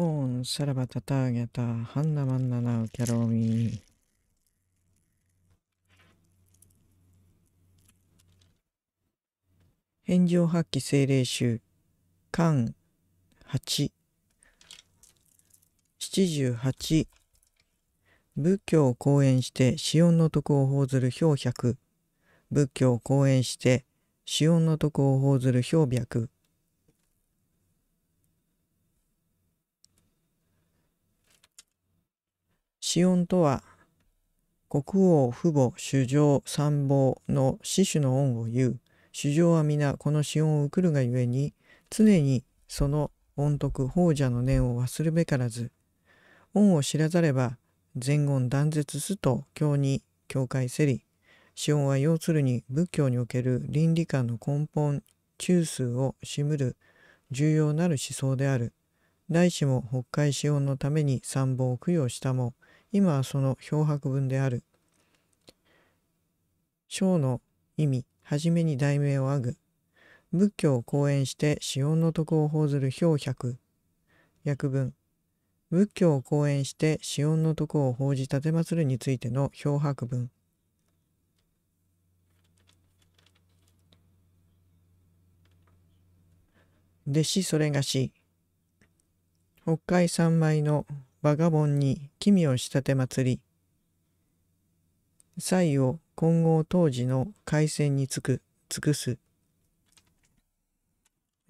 オン、さらばたーゲタ・ハンナマンナナウキャロミー。返上発揮精霊集、巻8、78、仏教を講演して死音の徳を報ずる表百、仏教を講演して死音の徳を報ずる表百、シオンとは国王父母主上参謀の死守の恩を言う主上は皆この死音を送るがゆえに常にその恩徳法者の念を忘るべからず恩を知らざれば前言断絶すと教に教会せりシオンは要するに仏教における倫理観の根本中枢を占る重要なる思想である。大師も北海死音のために参謀を供養したも今はその漂白文である。章の意味、はじめに題名をあぐ。仏教を講演して死音の徳を報ずる漂百。訳文。仏教を講演して死音の徳を報じ奉るについての漂白文。弟子それがし。北海三昧のバガボンに奇妙仕立て祭り祭を今後当時の海戦につく尽くす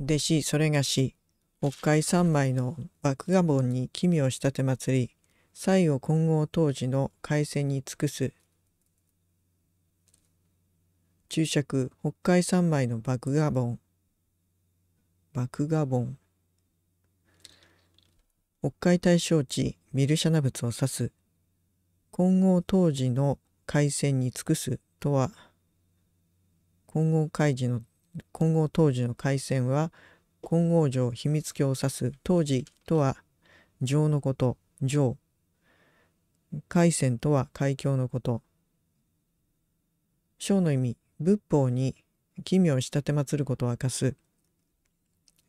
弟子それがし北海三昧のバクガボンに奇妙仕立て祭り祭を今後当時の海戦に尽くす注釈北海三昧のバクガボンバクガボン北海大正地ミルシャナ仏を指す金剛当時の海戦に尽くすとは金剛開示の金剛当時の海戦は金剛城秘密教を指す当時とは城のこと城海戦とは海峡のこと章の意味仏法に奇妙を仕立てまつることを明かす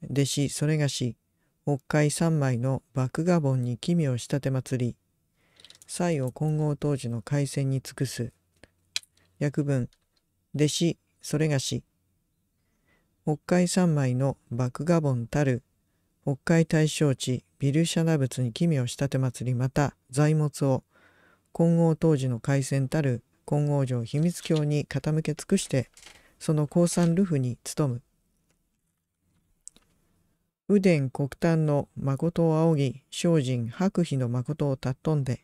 弟子それがし北海三枚の麦芽盆に奇妙仕立て祭り西を金剛当時の海戦に尽くす訳文弟子それがし北海三枚の麦芽盆たる北海大正地ビルシャナ仏に奇妙仕立て祭りまた財物を金剛当時の海戦たる金剛城秘密教に傾け尽くしてその高山ルフに勤む右伝国丹の誠を仰ぎ、精進白皮の誠を尊んで、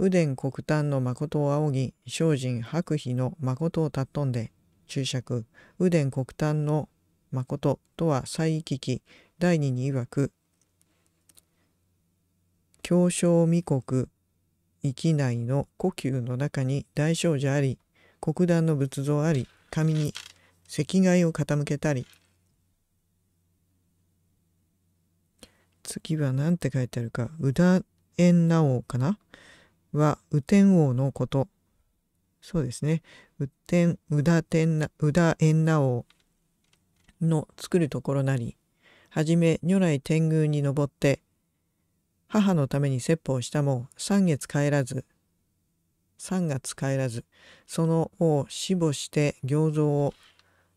右伝国丹の誠を仰ぎ、精進白皮の誠を尊んで、注釈、右伝国丹の誠とは再聞き、第二に曰く、狭小未国域内の故宮の中に大聖者あり、国壇の仏像あり、紙に赤外を傾けたり、次は何て書いてあるか、宇田円な王かなは、雨天王のこと。そうですね。雨天、宇田天な、宇田円な王の作るところなり、はじめ如来天宮に登って、母のために説法したも三月帰らず、三月帰らず、その王死母して行蔵を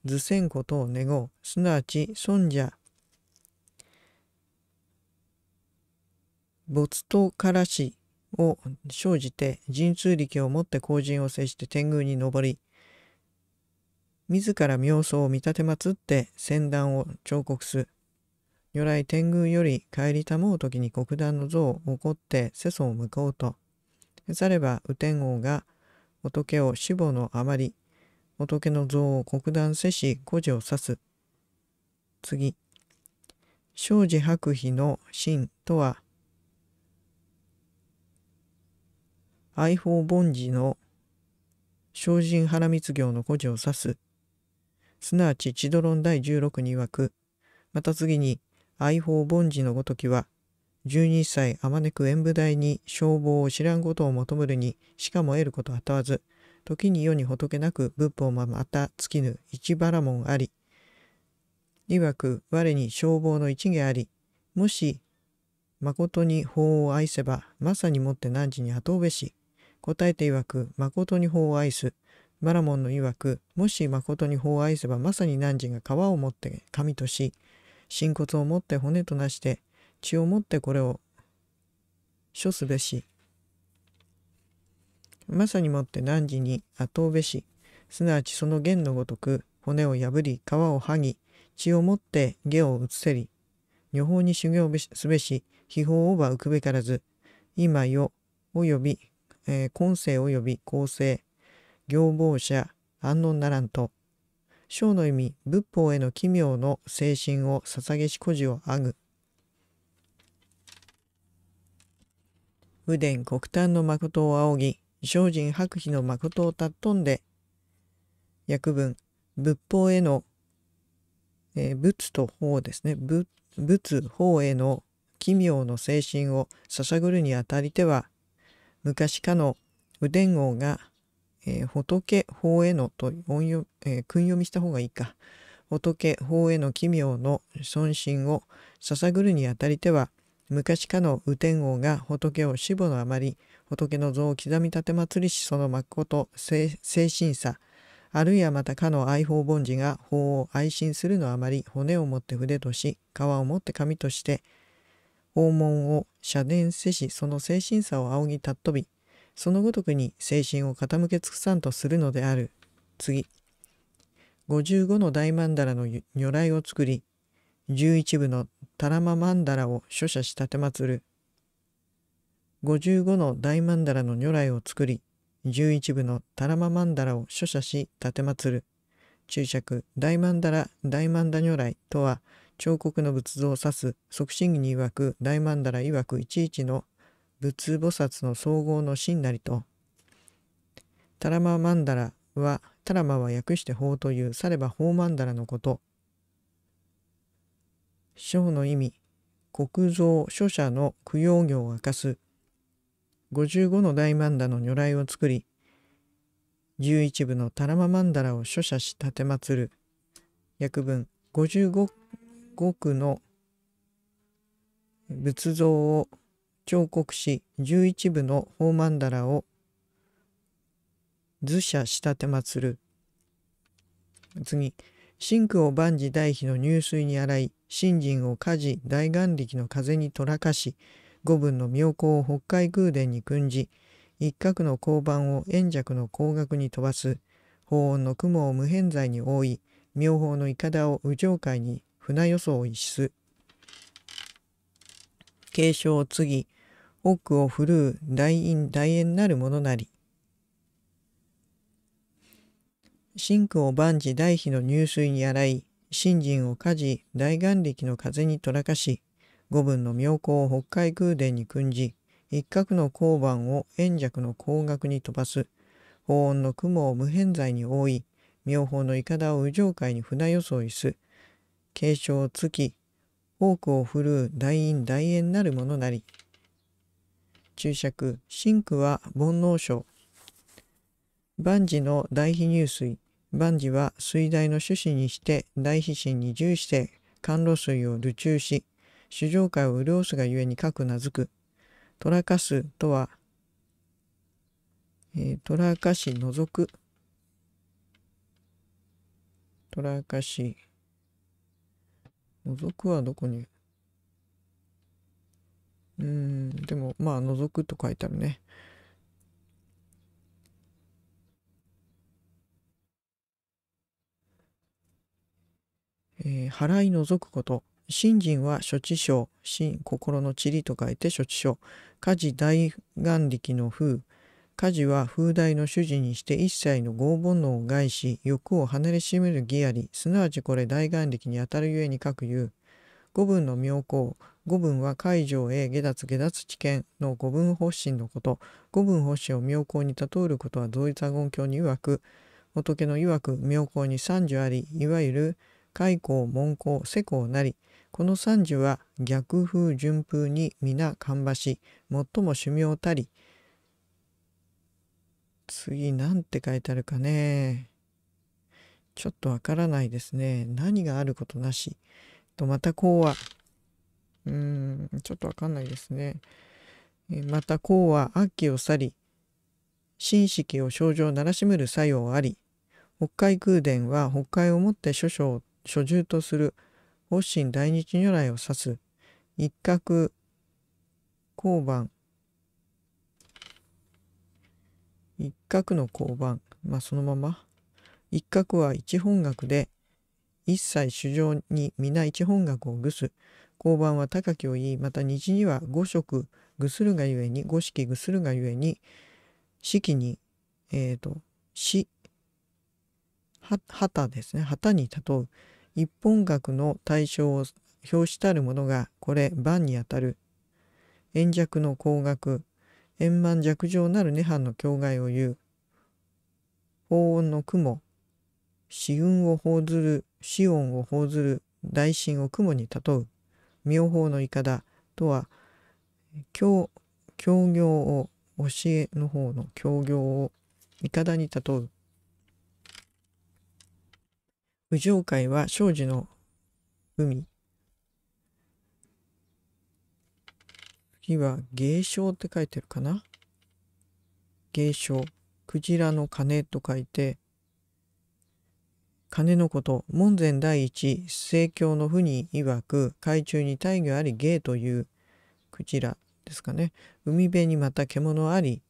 図せんことを願う、すなわち尊者没頭からしを生じて神通力をもって皇人を制して天宮に上り自ら妙相を見立てまつって戦断を彫刻す如来天宮より帰りたもう時に国壇の像を怒って世相を向こうとされば右天王が仏を死母のあまり仏の像を国壇せし孤児を指す次生児白皮の真とは愛宝凡事の精進原密行の故事を指す。すなわち千ドロン第16に曰く、また次に愛宝凡事のごときは、12歳あまねく演武台に消防を知らんことを求むるにしかも得ることは問わず、時に世に仏なく仏法もまた尽きぬ一原門あり、曰く我に消防の一下あり、もし誠に法を愛せば、まさにもって汝に後べし、答えて曰く、誠に法を愛す。バラモンの曰く、もし誠に法を愛せばまさに汝が皮を持って神とし、神骨を持って骨となして、血を持ってこれを処すべし。まさにもって汝に後うべし。すなわちその弦のごとく、骨を破り、皮を剥ぎ、血を持って下を移せり、女法に修行すべし、秘宝をば浮くべからず、今よ、およびえー、今世及び後世、行望者、安穏ならんと、章の意味、仏法への奇妙の精神を捧げし孤児をあぐ。右伝国丹の誠を仰ぎ、精進白皮の誠を尊んで、訳文、仏法への、えー、仏と法ですね、仏、仏法への奇妙の精神を捧ぐるにあたりては、昔かの右伝王が、えー、仏法へのと音読、えー、訓読みした方がいいか仏法への奇妙の尊心を捧ぐるにあたりては昔かの右天王が仏を死母のあまり仏の像を刻み立て祭りしそのまこと精神さあるいはまたかの愛法凡事が法を愛心するのあまり骨を持って筆とし皮を持って紙として訪問を社殿せしその精神さを仰ぎたっ飛び、そのごとくに精神を傾け尽くさんとするのである。次。55の大曼荼羅の如来を作り、11部のタラマ曼荼羅を書写し立てまつる。55の大曼荼羅の如来を作り、11部のタラマ曼荼羅を書写し立てまつる。注釈、大曼荼羅、大曼荼如来とは、彫刻の仏像を指す即身儀に曰く大曼荼羅曰く一々の仏菩薩の総合の真なりとタラマ曼荼羅はタラマは訳して法というされば法曼荼羅のこと章の意味国蔵書者の供養業を明かす55の大曼荼の如来を作り11部のタラマ曼荼羅を諸者し奉る訳文55 5区の仏像を彫刻し11部の宝曼荼羅を図写したて祀る次真空を万事大悲の入水に洗い信心を家事大眼力の風にとらかし五分の妙高を北海宮殿に訓じ一角の交番を円尺の光学に飛ばす法音の雲を無偏在に覆い妙法のいかだを右上界に船装一室。継承を継ぎ、奥を振るう大陰大縁なるものなり。真空を万事大悲の入水に洗い、信心を火事大眼力の風にとらかし、五分の妙高を北海空殿に訓じ、一角の交番を円弱の光学に飛ばす、保温の雲を無偏在に覆い、妙法のいかだを右上界に船装いす、継承つき多くを振るう大陰大縁なるものなり注釈真空は煩悩症万事の大秘入水万事は水大の趣旨にして大秘心に重視して甘露水を流中し主上界を潤すがゆえにかく名付く虎らかすとはとらかし除く虎らかし覗くはどこにうーん、でも、まあ、覗くと書いてあるね。えー、払い除くこと。信心は処置症。心、心の理と書いて処置書家事大眼力の風。家事は風代の主事にして一切の合煩悩を害し欲を離れしめる義ありすなわちこれ大眼力にあたるゆえに書く言う五分の妙高五分は海上へ下脱下脱知見の五分発信のこと五分発信を妙高に例えることは同一言教に曰く仏の曰く妙高に三十ありいわゆる開口門口世口なりこの三十は逆風順風に皆芳し最も修行たり次何て書いてあるかね。ちょっとわからないですね。何があることなし。と、またこうは。うーん、ちょっとわかんないですね。またこうは秋を去り、神式を症状ならしむる作用あり、北海空殿は北海をもって諸書を所住とする法神大日如来を指す一角交番一角の交番、まあ、そのまま一角は一本学で一切主上に皆一本学をぐす交番は高きを言いまた日には五色ぐするがゆえに五色ぐするがゆえに季にえっ、ー、と死旗ですね旗に例う一本学の対象を表したるものがこれ番にあたる円弱の光学円満弱情なる涅槃の境界を言う。法音の雲、死運を報ずる、死音を報ずる、大神を雲に例う。妙法のいかだとは、教、教行を、教えの方の教行を、いかだに例う。宇宙界は生じの海、次は芸商って書いてるかな芸商。クジラの鐘と書いて、鐘のこと、門前第一、聖教の府に曰く、海中に大魚あり芸というクジラですかね。海辺にまた獣あり、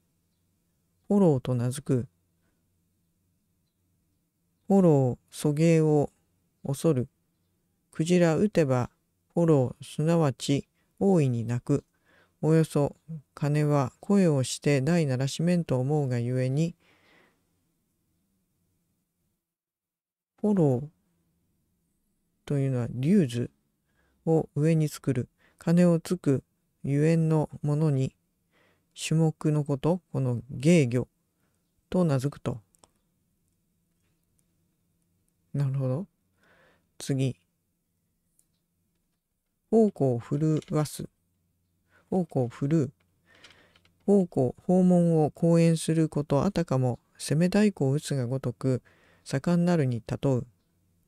フォローと名付く、フォロー、捕芸を恐る。クジラ打てば、フォロー、すなわち、大いに鳴く。およそ金は声をして大ならしめんと思うがゆえにフォローというのは竜図を上に作る金をつくゆえんのものに種目のことこの芸魚と名付くとなるほど次方向を震わす奉公を振るう王訪問を講演することあたかも攻め太鼓を打つがごとく盛んなるに例う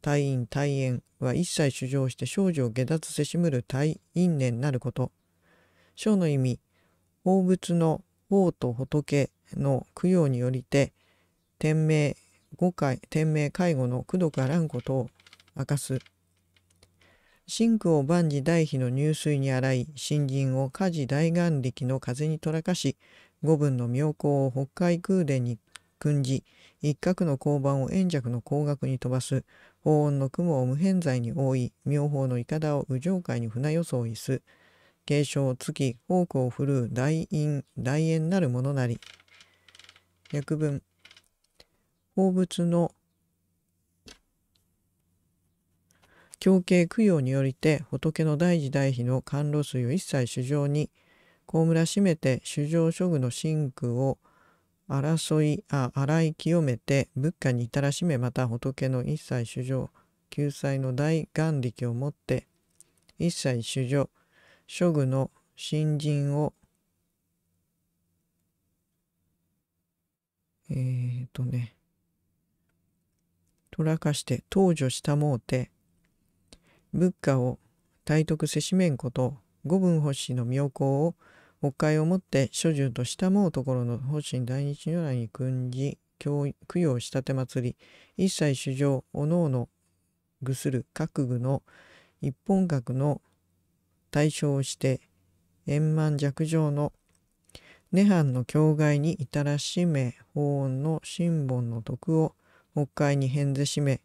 退院退縁は一切主張して少女を下脱せしむる退院年なること章の意味宝物の王と仏の供養によりて天命五回天命介護の功徳あらんことを明かす真空を万事大肥の入水に洗い、新人を家事大眼力の風にとらかし、五分の妙高を北海空伝に訓じ、一角の交番を円弱の光学に飛ばす、法音の雲を無偏在に覆い、妙法の筏を右上界に船装いす、継承月、フォークを振るう大陰、大縁なるものなり。訳文、放物の教慶供養によりて仏の大事大悲の甘露水を一切主上に河村しめて主上諸具の真空を争いあ洗い清めて仏家に至らしめまた仏の一切主上救済の大願力をもって一切主上諸具の新人をえっ、ー、とね、とらかして、当助したもうて、仏家を体徳せしめんこと五分星の妙高を国会をもって諸従としたもうところの方針大日如来に訓示供養したて祭り一切主上おのおの愚する各具の一本学の対象をして円満弱状の涅槃の境外に至らしめ法恩の神本の徳を国会に変ぜしめ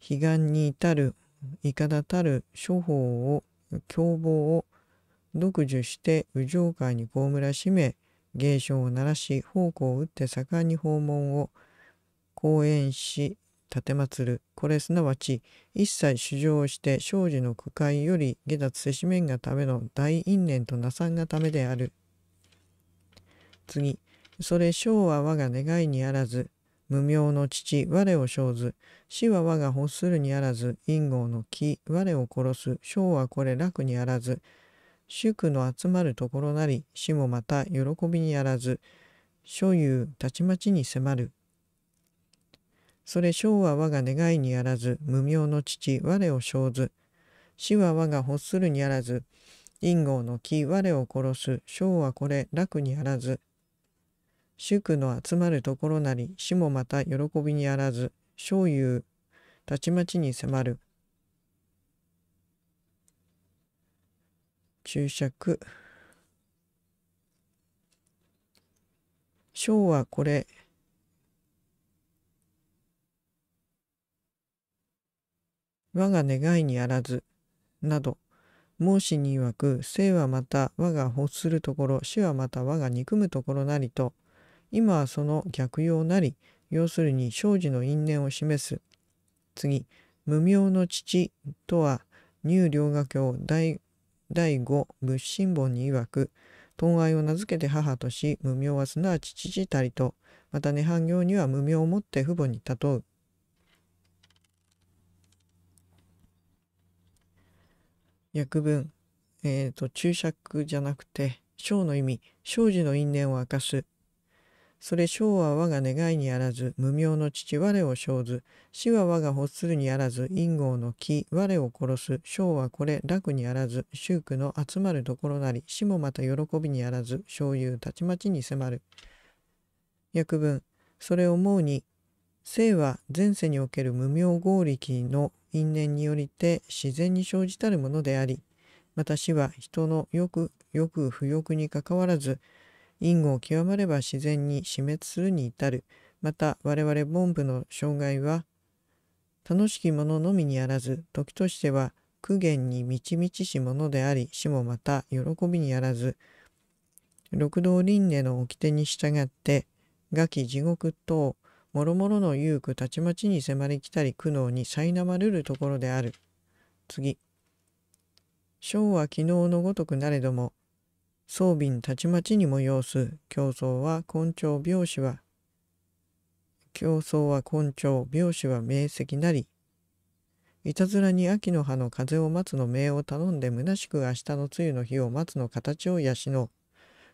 彼岸に至るいかだたる処方を凶暴を独自して右上界に葬らしめ芸商を鳴らし奉公を打って盛んに訪問を講演し奉るこれすなわち一切主情して庄司の区界より下脱せしめんがための大因縁となさんがためである次それ庄は我が願いにあらず無名の父、我を生ず。死は我が欲するにあらず。陰号の木、我を殺す。生はこれ楽にあらず。主君の集まるところなり。死もまた喜びにあらず。所有、たちまちに迫る。それ生は我が願いにあらず。無名の父、我を生ず。死は我が欲するにあらず。陰号の木、我を殺す。生はこれ楽にあらず。主君の集まるところなり死もまた喜びにあらずゆう、たちまちに迫る注釈小はこれ我が願いにあらずなど孟子に曰く生はまた我が欲するところ死はまた我が憎むところなりと今はその逆用なり要するに庄司の因縁を示す次無名の父とは入良画教第第五仏心本に曰く尊愛を名付けて母とし無名はすなわち父たりとまた涅槃行には無名をもって父母に例う訳文えっ、ー、と注釈じゃなくて「生の意味庄司の因縁を明かすそれ生は我が願いにあらず、無名の父我を生ず、死は我が欲するにあらず、陰号の木我を殺す、生はこれ楽にあらず、宗苦の集まるところなり、死もまた喜びにあらず、醤有たちまちに迫る。訳文、それを思うに、生は前世における無名合力の因縁によりて自然に生じたるものであり、また死は人の欲、欲不欲にかかわらず、因果を極まれば自然に死滅するに至る。また我々凡夫の障害は楽しきもののみにあらず時としては苦言に満ち満ちしものであり死もまた喜びにあらず六道輪廻の掟に従って餓鬼地獄等もろもろの勇苦たちまちに迫りきたり苦悩に苛まれるところである次章は昨日のごとくなれども装備たちまちに催す競争は根性病死は競争は根性病死は明晰なりいたずらに秋の葉の風を待つの命を頼んで虚しく明日の露の日を待つの形を養う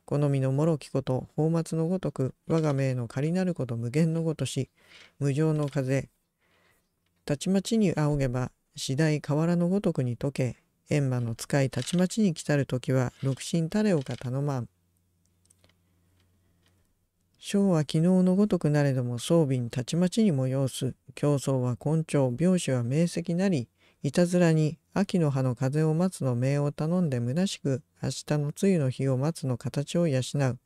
好みのもろきこと宝末のごとく我が命の仮なること無限のごとし無常の風たちまちに仰げば次第河原のごとくに溶け閻魔の使いたちまちに来たる時は六神たれをか頼まん。章は昨日のごとくなれども装備にたちまちに催す競争は根調病死は明晰なりいたずらに秋の葉の風を待つの命を頼んで虚しく明日の露の日を待つの形を養う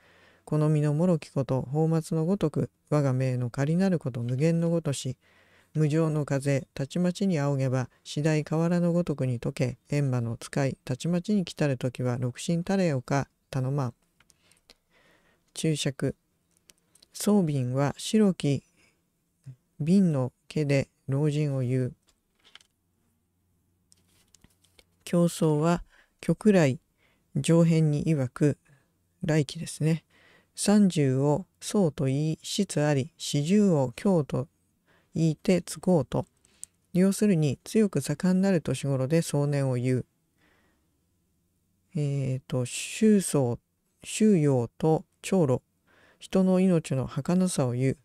好みのもろきこと宝末のごとく我が命の仮なること無限のごとし無常の風たちまちに仰げば次第河原のごとくに溶け閻魔の使いたちまちに来たる時は六神たれよか頼まん。注釈宗瓶は白き瓶の毛で老人を言う競争は極来上辺に曰く来期ですね三十を僧と言いしつあり四十を京と言いてつこうと。要するに強く盛んなる年頃で壮年を言う。えっ、ー、と、周宗、周陽と長老、人の命の儚さを言う。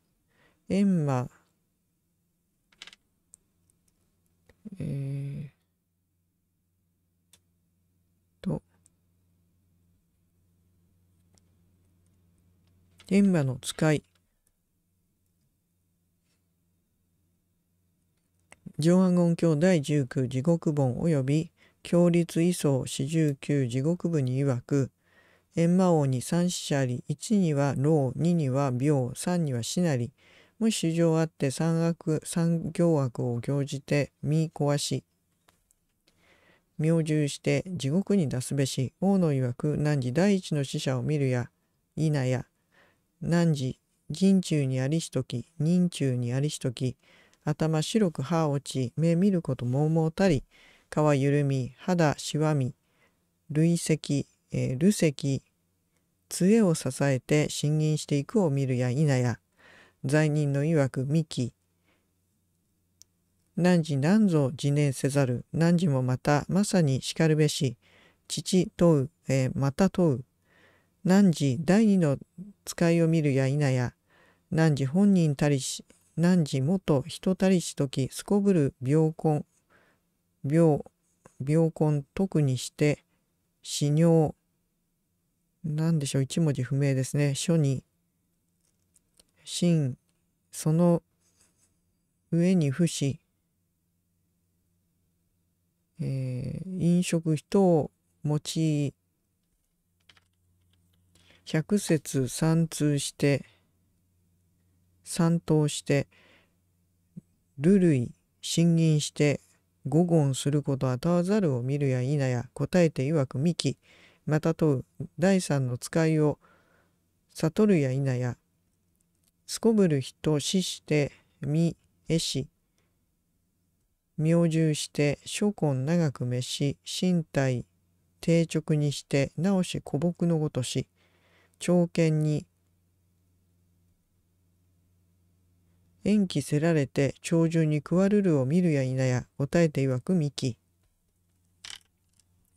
閻魔、えー、と、閻魔の使い、上和言教第19地獄本及び強立位相四十九地獄部に曰く閻魔王に三死者あり一には老二には病三には死なりもし主情あって三悪三行悪を行じて身壊し明獣して地獄に出すべし王の曰く汝第一の死者を見るや否や汝人中にありしとき人中にありしとき頭白く歯落ち、目見ることもうもうたり、皮緩み、肌しわみ、累積、累積杖を支えて侵吟していくを見るや否や、罪人の曰く幹、汝何ぞ自念せざる、汝もまたまさにしかるべし、父問う、えー、また問う、汝第二の使いを見るや否や、汝本人たりし、汝もと人たりしときすこぶる病根病病根特にして死尿何でしょう一文字不明ですね書に真その上に不死、えー、飲食人を用い百節三通して三頭して、る類、進言して、五言することは問わざるを見るや否や、答えて曰く幹き、また問う、第三の使いを悟るや否や、すこぶる人死して、み、えし、明獣して、諸根長く召し、身体、定直にして、なおし古木のごとし、長剣に、延期せられて長寿にクワルルを見るや否や、答えて曰くみき。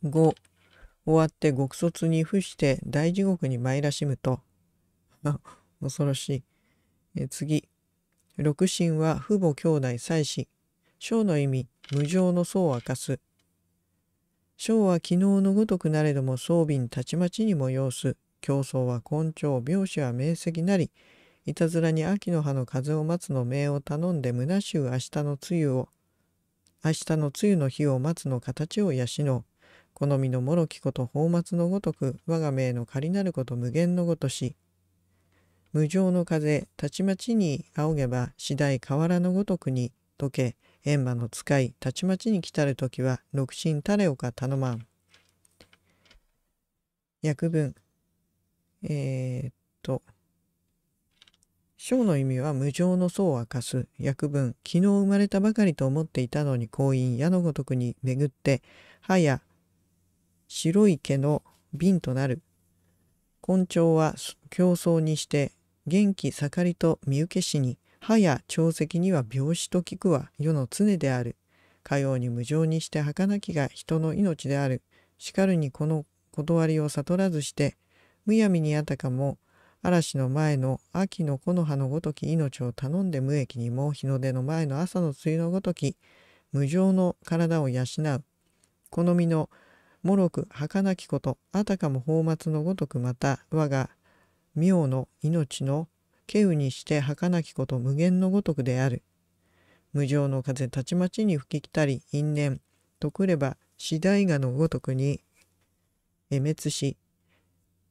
5、終わって極卒に付して大地獄に参らしむと。あ、恐ろしい。え次、六神は父母兄弟妻子。章の意味、無常の層を明かす。章は昨日のごとくなれども装備にたちまちに催す。競争は根性、病死は明晰なり、いたずらに秋の葉の風を待つの命を頼んで虚しゅう明日の梅雨を、明日の梅雨の日を待つの形を養う。好みのもろきこと宝松のごとく我が命の仮なること無限のごとし無常の風たちまちに仰げば次第河原のごとくに溶け閻魔の使いたちまちに来たる時は六神たれおか頼まん。訳文えー、っと章の意味は無常の層を明かす、訳文、昨日生まれたばかりと思っていたのに婚姻、矢のごとくに巡って、歯や白い毛の瓶となる。昆虫は競争にして、元気盛りと身受けしに、歯や長石には病死と聞くは世の常である。かように無常にして儚きが人の命である。しかるにこの断りを悟らずして、むやみにあたかも嵐の前の秋の木の葉のごとき命を頼んで無益にも日の出の前の朝の雨のごとき無常の体を養うこの身のもろく儚きことあたかも泡沫のごとくまた我が妙の命の稀有にして儚きこと無限のごとくである無常の風たちまちに吹き来たり因縁とくれば次第画のごとくにえ滅し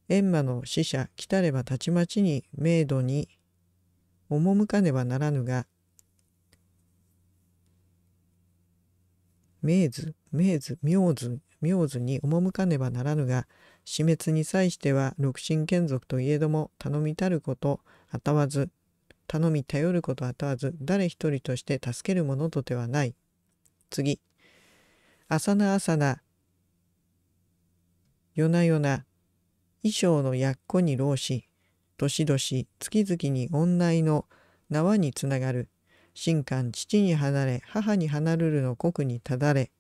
閻魔の使者来たればたちまちに明度に赴かねばならぬが明図明図明図明図に赴かねばならぬが死滅に際しては六神眷属といえども頼みたることあたわず頼み頼ることあたわず誰一人として助けるものとてはない次朝な朝な夜な夜な衣装のやっこに老し、年々月々に恩内の縄につながる、神官父に離れ母に離るるの国にただれ、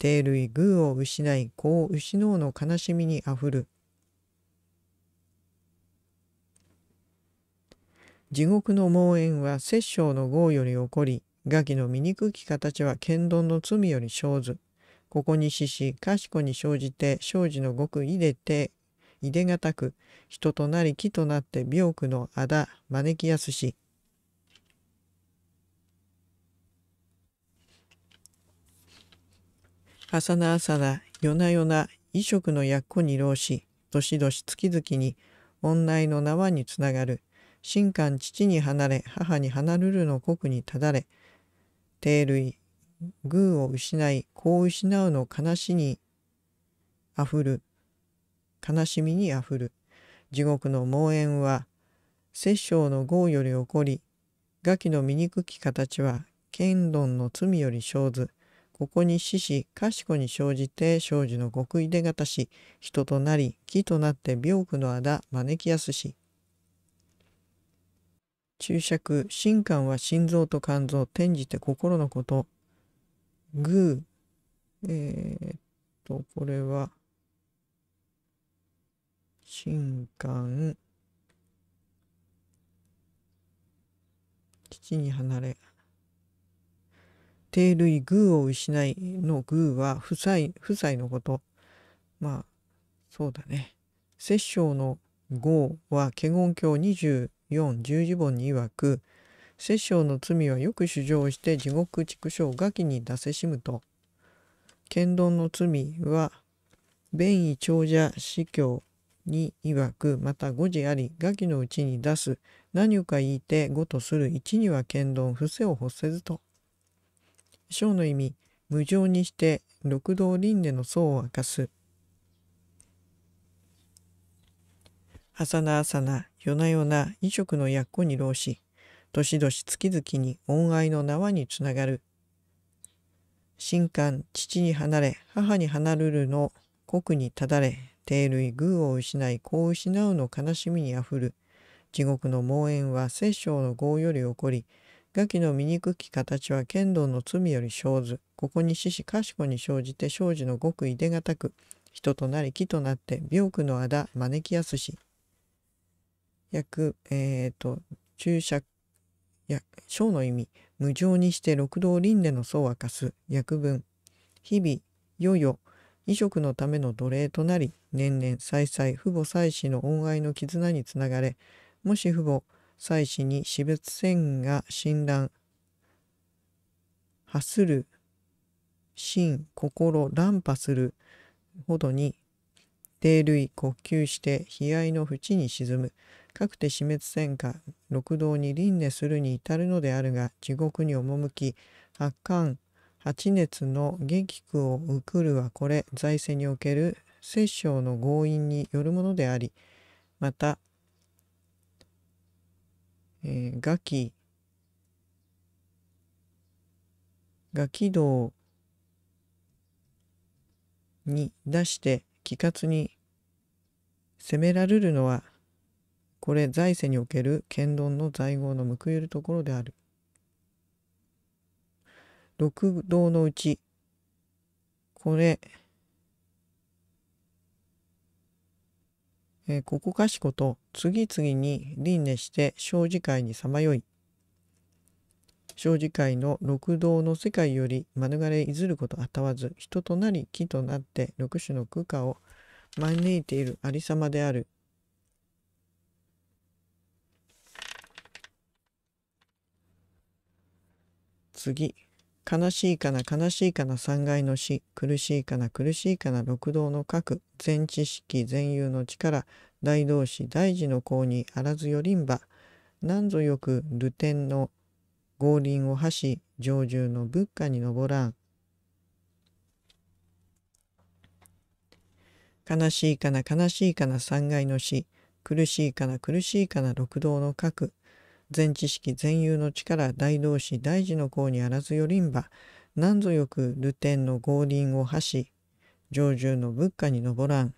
低類偶を失い子を失うの悲しみにあふる。地獄の猛炎は摂政の豪より起こり、ガキの醜き形は剣道の罪より生ず。ここに死し、賢に生じて、生じの極入れて、いでがたく人となり木となって病苦のあだ招きやすし朝な朝な夜な夜な衣食のやっこに浪し年々月々に恩内の縄につながる神官父に離れ母に離るるの国にただれ定類偶を失い子を失うの悲しにあふる悲しみにあふる。地獄の猛炎は、摂政の業より起こり、餓鬼の醜き形は、剣論の罪より生ず。ここに死し、賢に生じて生じの極意でがたし、人となり、木となって病苦のあだ招きやすし。注釈、神官は心臓と肝臓、転じて心のこと。グー、えー、っと、これは、新刊父に離れ定類偶を失いの偶は夫妻夫妻のことまあそうだね摂政の号は華厳経24十字本に曰く摂政の罪はよく主張して地獄畜生餓鬼に出せしむと剣道の罪は弁意長者死教に曰くまた五時あり餓鬼のうちに出す何か言いて5とする一には剣道伏せを欲せずと。章の意味無常にして六道輪廻の層を明かす。朝な朝な夜な夜な異色のやっこに浪し年々月々に恩愛の縄につながる。神官父に離れ母に離るるの国にただれ定類偶を失い子を失うの悲しみにあふる地獄の妄縁は摂政の業より起こり餓鬼の醜き形は剣道の罪より生ずここに獅子賢に生じて生じのごくいでがたく人となり木となって病苦のあだ招きやすし訳えっ、ー、と注釈や章の意味無常にして六道輪廻の層はかす訳文日々よよ移植のための奴隷となり年々再々父母妻子の恩愛の絆につながれもし父母妻子に死別線が診断発する心心乱破するほどに低類呼吸して悲哀の淵に沈むかくて死滅戦火六道に輪廻するに至るのであるが地獄に赴き発汗八熱の激苦を受くるはこれ財政における摂政の強引によるものでありまたえー、ガキ、ガキ道に出して気活に責められるのは、これ財政における剣道の在合の報いるところである。六道のうち、これ、えー、ここかしこと次々に輪廻して生じ界にさまよい、生じ界の六道の世界より免れいずることあたわず、人となり木となって六種の空間を招いているありさまである。次。悲しいかな悲しいかな三階の死苦しいかな苦しいかな六道の核全知識全有の力大同士大事の功にあらずよりんば何ぞよく流天の合輪を破し上就の仏下に登らん悲しいかな悲しいかな三階の死苦しいかな苦しいかな六道の核全知識全有の力大同士大事の功にあらずよりんば何ぞよく流天の合輪を破し上住の仏家に登らん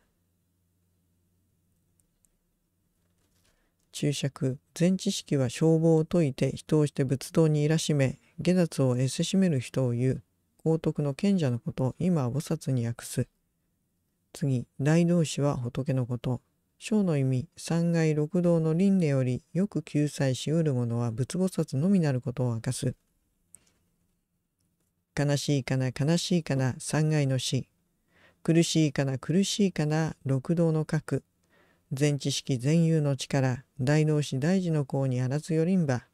注釈全知識は消防を解いて人をして仏道にいらしめ下脱をえせしめる人を言う高徳の賢者のこと今は菩薩に訳す次大同士は仏のこと章の意味、三階六道の輪廻よりよく救済しうる者は仏菩薩のみなることを明かす。悲しいかな悲しいかな三階の死。苦しいかな苦しいかな六道の核。全知識全有の力、大道士大事の功にあらずよりんば。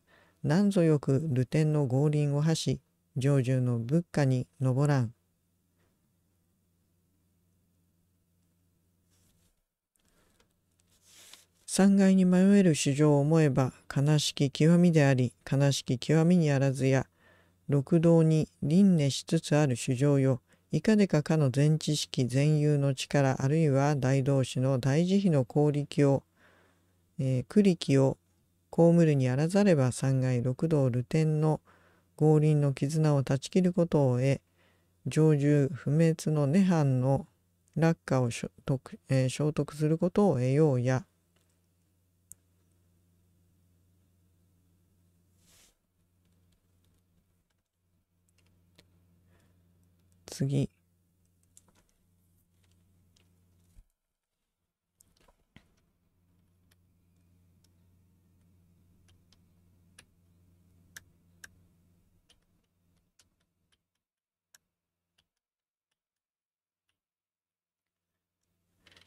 何ぞよく流天の合輪をはし、上中の仏家に登らん。三階に迷える主情を思えば悲しき極みであり悲しき極みにあらずや六道に輪廻しつつある主情よいかでかかの全知識全有の力あるいは大同士の大慈悲の功力を、えー、苦力を被るにあらざれば三階六道流天の合輪の絆を断ち切ることを得常住不滅の涅槃の落下を、えー、衝突することを得ようや次。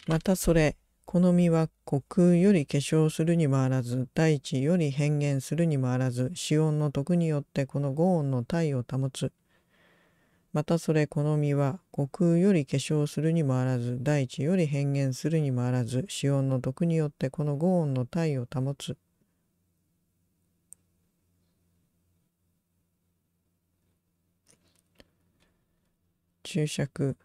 またそれ、この身は虚空より化粧するにもあらず、大地より変幻するにもあらず、死音の徳によってこの五音の体を保つ。またそれこの実は悟空より化粧するにもあらず大地より変幻するにもあらず死音の毒によってこの五音の体を保つ注釈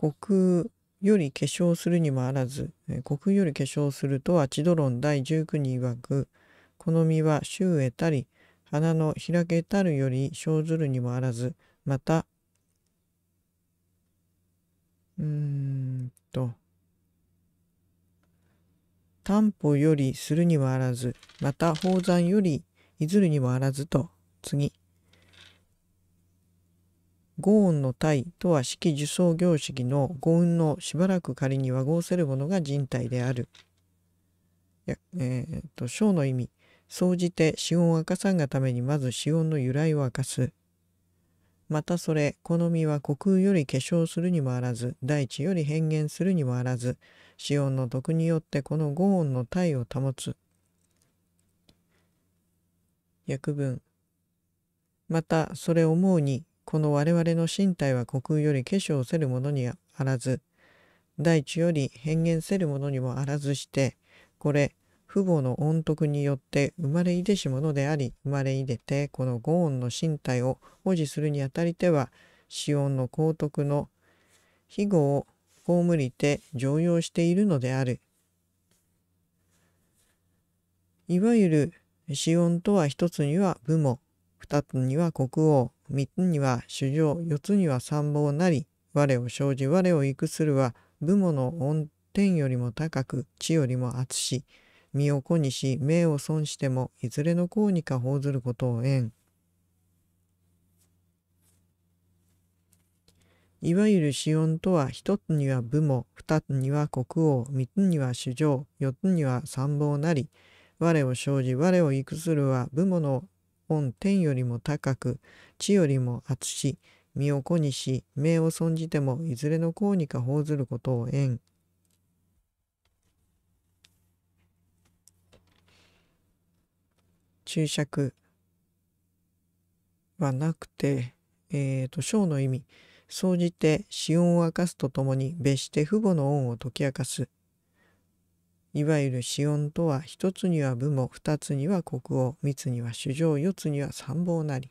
悟空より化粧するにもあらず、空より化粧するとはチドロン第19に曰く、この実は周へたり、花の開けたるより生ずるにもあらず、また、うーんと、担保よりするにはあらず、また宝山よりいずるにもあらずと、次。豪運の体とは式受相業式の豪運のしばらく仮に和合せるものが人体である。えー、っと、章の意味。総じて死音を明かさんがためにまず死音の由来を明かす。またそれ、好みは虚空より化粧するにもあらず、大地より変幻するにもあらず、死音の徳によってこの五音の体を保つ。訳文。またそれ思うに、この我々の身体は虚空より化粧せるものにあらず、大地より変幻せるものにもあらずして、これ、父母の恩徳によって生まれいでしのであり生まれいでてこの御恩の身体を保持するにあたりては死音の高徳の庇護を葬りて常用しているのである。いわゆる死音とは一つには武母、二つには国王、三つには主上、四つには参謀なり、我を生じ我を育するは武母の恩天よりも高く、地よりも厚し、身を粉にし命を損してもいずれの功にか報ずることを縁いわゆる資音とは一つには部も二つには国王三つには主上四つには参謀なり我を生じ我を育するは部もの本天よりも高く地よりも厚し身を粉にし名を損じてもいずれの功にか報ずることを縁注釈はなくて、えーと、と章の意味総じて詩音を明かすとともに別して父母の恩を解き明かすいわゆる死音とは一つには部母二つには国王三つには主上四つには参謀なり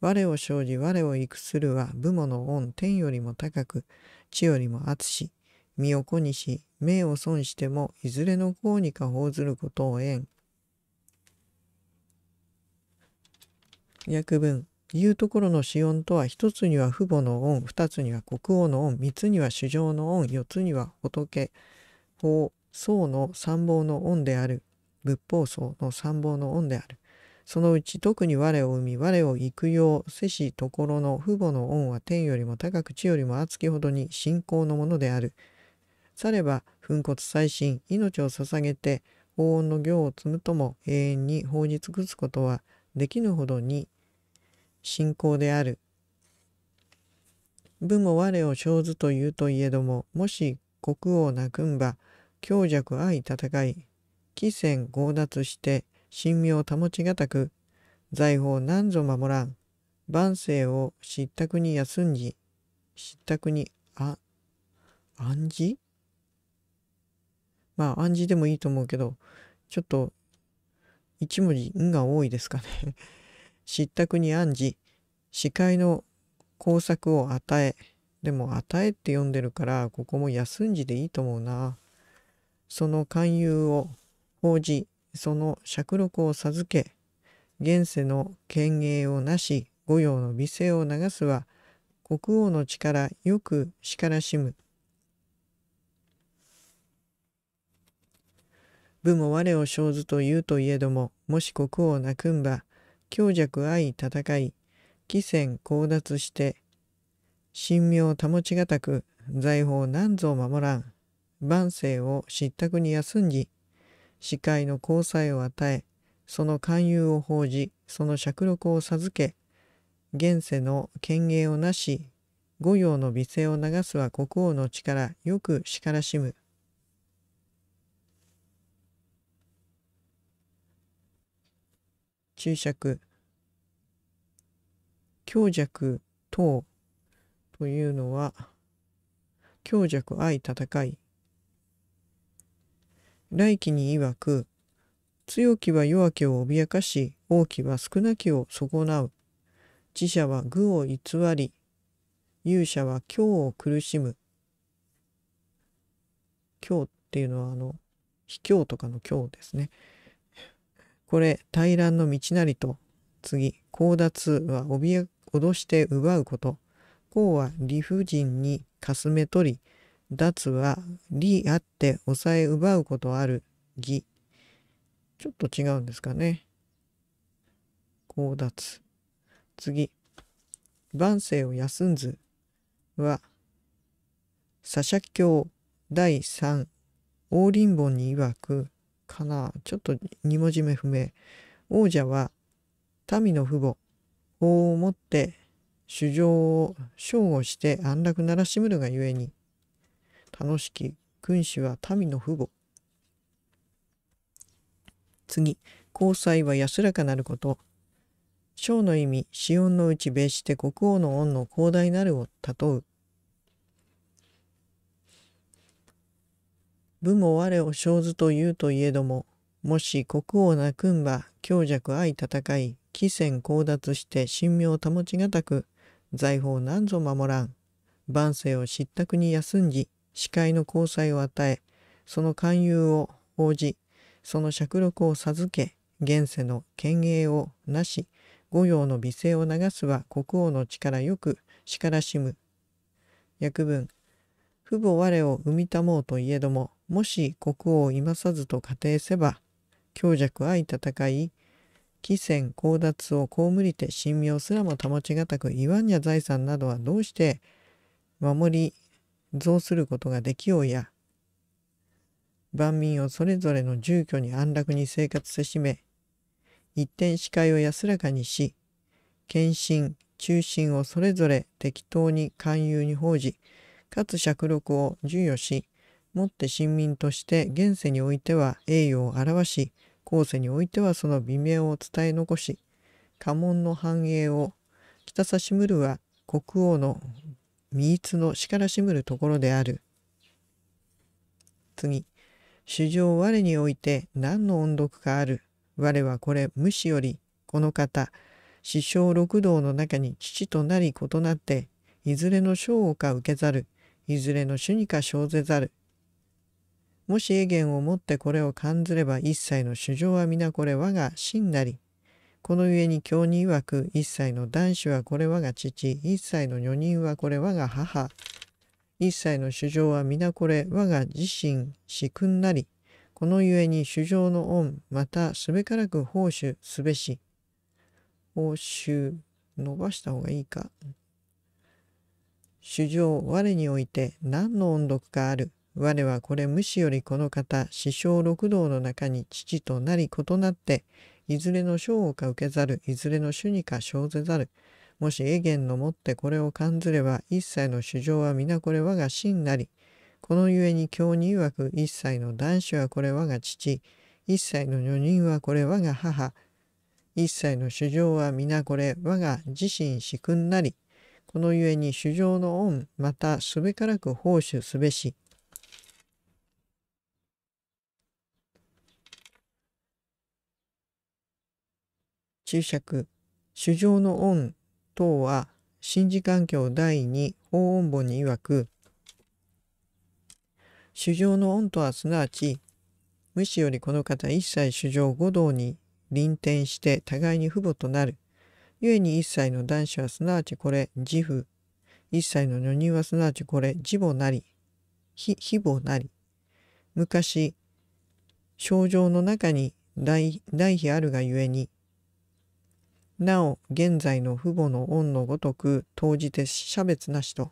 我を生じ我を育するは部母の恩天よりも高く地よりも厚し身を子にし名を損してもいずれの功にか報ずることを縁訳文言うところの子音とは一つには父母の恩二つには国王の恩三つには主上の恩四つには仏法僧の参謀の恩である仏法僧の参謀の恩であるそのうち特に我を生み我を育養せしところの父母の恩は天よりも高く地よりも厚きほどに信仰のものであるされば粉骨再心命を捧げて法恩の行を積むとも永遠に法に尽くすことはできぬほどに信仰である。武も我を生ずというといえども、もし国王なくんば、強弱相戦い、貴船強奪して、神妙保ちがたく、財宝何ぞ守らん、万世を失託に休んじ、失託に、あ、暗示まあ暗示でもいいと思うけど、ちょっと、一文字、んが多いですかね失託に暗示司会の工作を与えでも与えって読んでるからここも休んじでいいと思うなその勧誘を報じその尺録を授け現世の権芸をなし御用の美声を流すは国王の力よくしからしむ武も我を生ずと言うといえどももし国王を泣くんば強弱相戦い、貴船交奪して、神妙保ちがたく、財宝何ぞ守らん、万世を失託に休んじ、司会の交際を与え、その勧誘を報じ、その尺録を授け、現世の権限をなし、御用の美声を流すは国王の力、よく叱らしむ。注釈強弱等というのは強弱相戦い来期に曰く強きは弱きを脅かし大きは少なきを損なう自者は愚を偽り勇者は強を苦しむ強っていうのはあの卑怯とかの強ですね。これ対乱の道なりと次高奪は脅して奪うこと公は理不尽にかすめ取り脱は理あって抑え奪うことある義ちょっと違うんですかね高奪次万世を休んずは左社教第三王林本に曰くかなちょっと2文字目不明。王者は民の父母、法を持って主情を称護して安楽ならしむるがゆえに、楽しき君主は民の父母。次、交際は安らかなること。章の意味、死音のうち別して国王の恩の広大なるをとう。武も我を生ずと言うといえども、もし国王なくんば強弱相戦い、貴船交奪して神妙保ちがたく、財宝何ぞ守らん。万世を失託に休んじ、司会の交際を与え、その勧誘を応じ、その尺録を授け、現世の権営をなし、御用の美声を流すは国王の力よく、しからしむ。訳文、父母我を生みたもうといえども、もし国王を今さずと仮定せば、強弱相戦い、貴賤強奪を被りて神妙すらも保ちがたく、いわんや財産などはどうして守り、増することができようや。万民をそれぞれの住居に安楽に生活せしめ、一点視界を安らかにし、献身、中心をそれぞれ適当に勧誘に報じ、かつ尺力を授与し、もって臣民として現世においては栄誉を表し後世においてはその微妙を伝え残し家紋の繁栄を北差しむるは国王の身逸のしからしむるところである次主上我において何の音読かある我はこれ無視よりこの方師匠六道の中に父となり異なっていずれの章をか受けざるいずれの主にか生ぜざるもしエ言をもってこれを感ずれば一切の主情は皆これ我が真なり。このゆえに教に曰く一切の男子はこれ我が父、一切の女人はこれ我が母。一切の主情は皆これ我が自身、主君なり。このゆえに主情の恩、またすべからく奉主すべし。報酬伸ばした方がいいか。主情我において何の音読かある。我はこれ無視よりこの方師匠六道の中に父となり異なっていずれの賞をか受けざるいずれの主にか生ぜざるもし永遠のもってこれを感ずれば一切の主情は皆これ我が真なりこのゆえに教に曰く一切の男子はこれ我が父一切の女人はこれ我が母一切の主情は皆これ我が自身主君なりこのゆえに主情の恩またすべからく奉仕すべし注釈主情の恩等は心事環境第2法恩本に曰く主情の恩とはすなわち無視よりこの方一切主情五道に臨転して互いに父母となる故に一切の男子はすなわちこれ自父一切の女人はすなわちこれ自母なり非母なり昔症状の中に代代あるがゆえになお現在の父母の恩のごとく投じて差別なしと。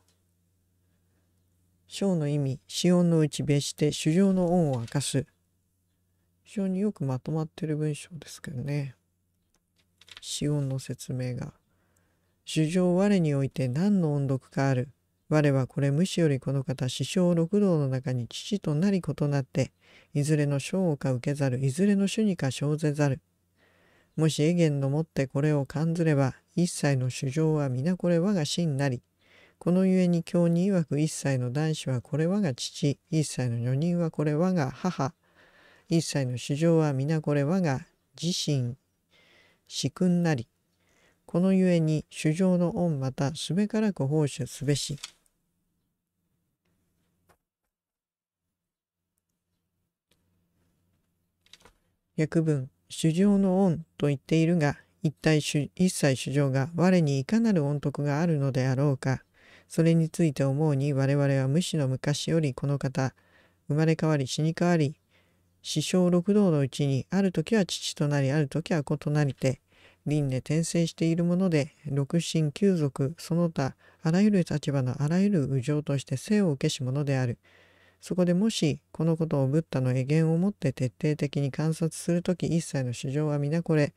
章の意味、死音のうち別して主情の恩を明かす。非常によくまとまってる文章ですけどね。死音の説明が。主情我において何の音読かある。我はこれ無視よりこの方師匠六道の中に父となり異なっていずれの章をか受けざるいずれの主にか生ぜざるもしえげんのもってこれを感ずれば、一切の主情は皆これ我が真なり。このゆえに教に曰く一切の男子はこれ我が父、一切の女人はこれ我が母、一切の主情は皆これ我が自身、主君なり。このゆえに主情の恩またすべからく奉仕すべし。約文主情の恩と言っているが、一体一切主情が我にいかなる恩徳があるのであろうか。それについて思うに我々は無視の昔よりこの方、生まれ変わり死に変わり、師匠六道のうちにある時は父となりある時は子となりて、輪廻転生しているもので、六神九族、その他、あらゆる立場のあらゆる右情として生を受けし者である。そこでもしこのことをブッダの威厳をもって徹底的に観察する時一切の主情は皆これ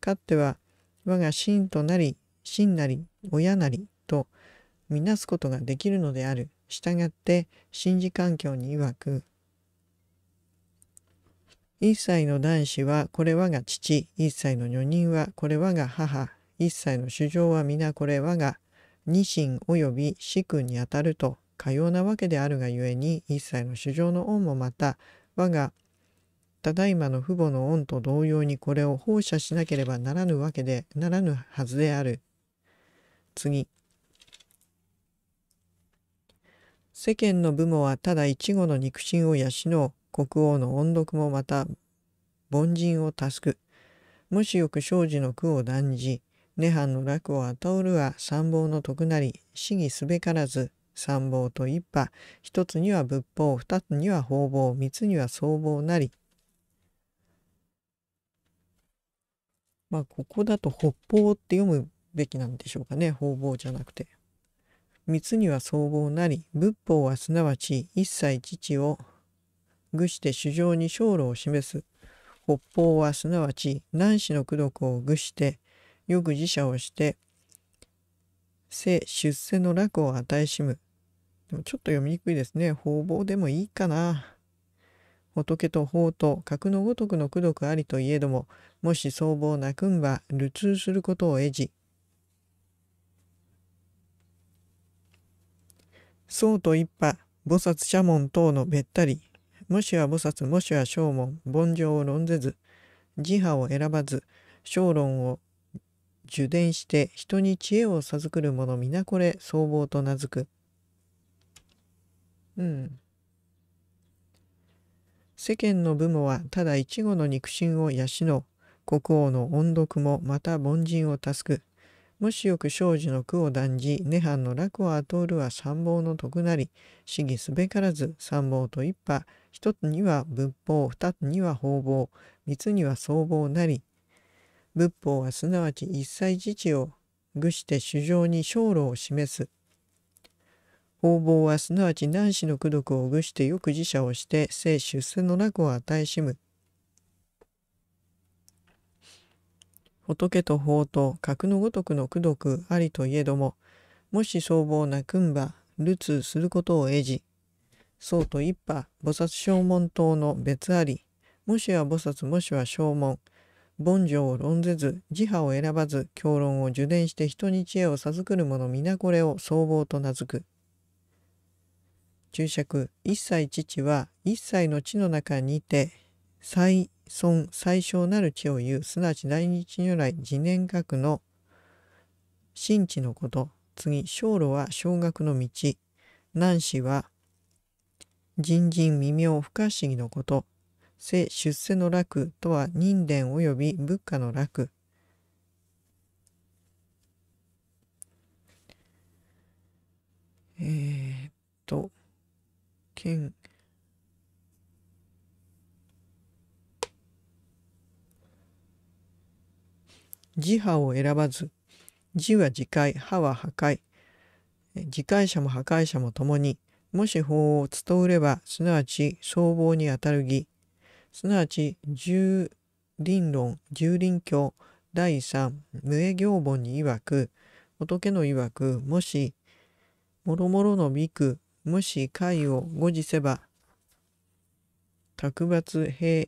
かっては我が真となり真なり親なりとみなすことができるのである従って真事環境に曰く一切の男子はこれ我が父一切の女人はこれ我が母一切の主情は皆これ我が二神及び四君にあたるとかようなわけであるがゆえに一切の主情の恩もまた我がただいまの父母の恩と同様にこれを放射しなければならぬわけでならぬはずである。次世間の部門はただ一語の肉親を養う国王の音読もまた凡人を助くもしよく庄司の苦を断じ涅槃の楽をあたおるは参謀の徳なり死にすべからず三謀と一派、一つには仏法、二つには方々、三つには僧帽なり。まあ、ここだと北方って読むべきなんでしょうかね。方々じゃなくて。三つには僧帽なり、仏法はすなわち一切父を愚して主上に生老を示す。北方はすなわち南市の功徳を具して、よく自社をして、せ、出世の楽を与えしむ。でもちょっと読みにくいですね。方々でもいいかな。仏と法と格のごとくの功徳ありといえども、もし僧帽なくんば、流通することを得じ。僧と一派、菩薩社門等のべったり、もしは菩薩、もしは正門、凡情を論ぜず、自派を選ばず、小論を受伝して人に知恵を授くる者皆これ僧帽と名付く。うん。世間の部門はただ一語の肉親を養う。国王の音読もまた凡人を助く。もしよく少女の苦を断じ、涅槃の楽を通うるは参謀の徳なり、死義すべからず参謀と一派、一つには仏法、二つには方々、三つには僧帽なり、仏法はすなわち一切自治を具して主情に生路を示す。方法はすなわち男子の功徳を具してよく自社をして生出世の楽を与えしむ。仏と法と格のごとくの功徳ありといえども、もし僧帽なくんば、流通することを得じ、僧と一派、菩薩正門等の別あり、もしは菩薩もしは正門、凡情を論ずず、自派を選ばず、教論を受伝して人に知恵を授くる者皆これを僧帽と名付く。注釈、一切父は一切の地の中にて、最尊最小なる地を言う、すなわち大日如来次年学の神地のこと、次、小路は小学の道、南子は人人未明不可思議のこと、世出世の楽とは人伝及び仏家の楽。えー、っと、剣。自派を選ばず、自は自戒、派は破壊。自戒者も破壊者も共に、もし法を務うれば、すなわち相棒にあたる義。すなわち十輪論十輪教第三無営行本に曰く仏の曰くもしもろもろのくもし解を誤字せば卓抜平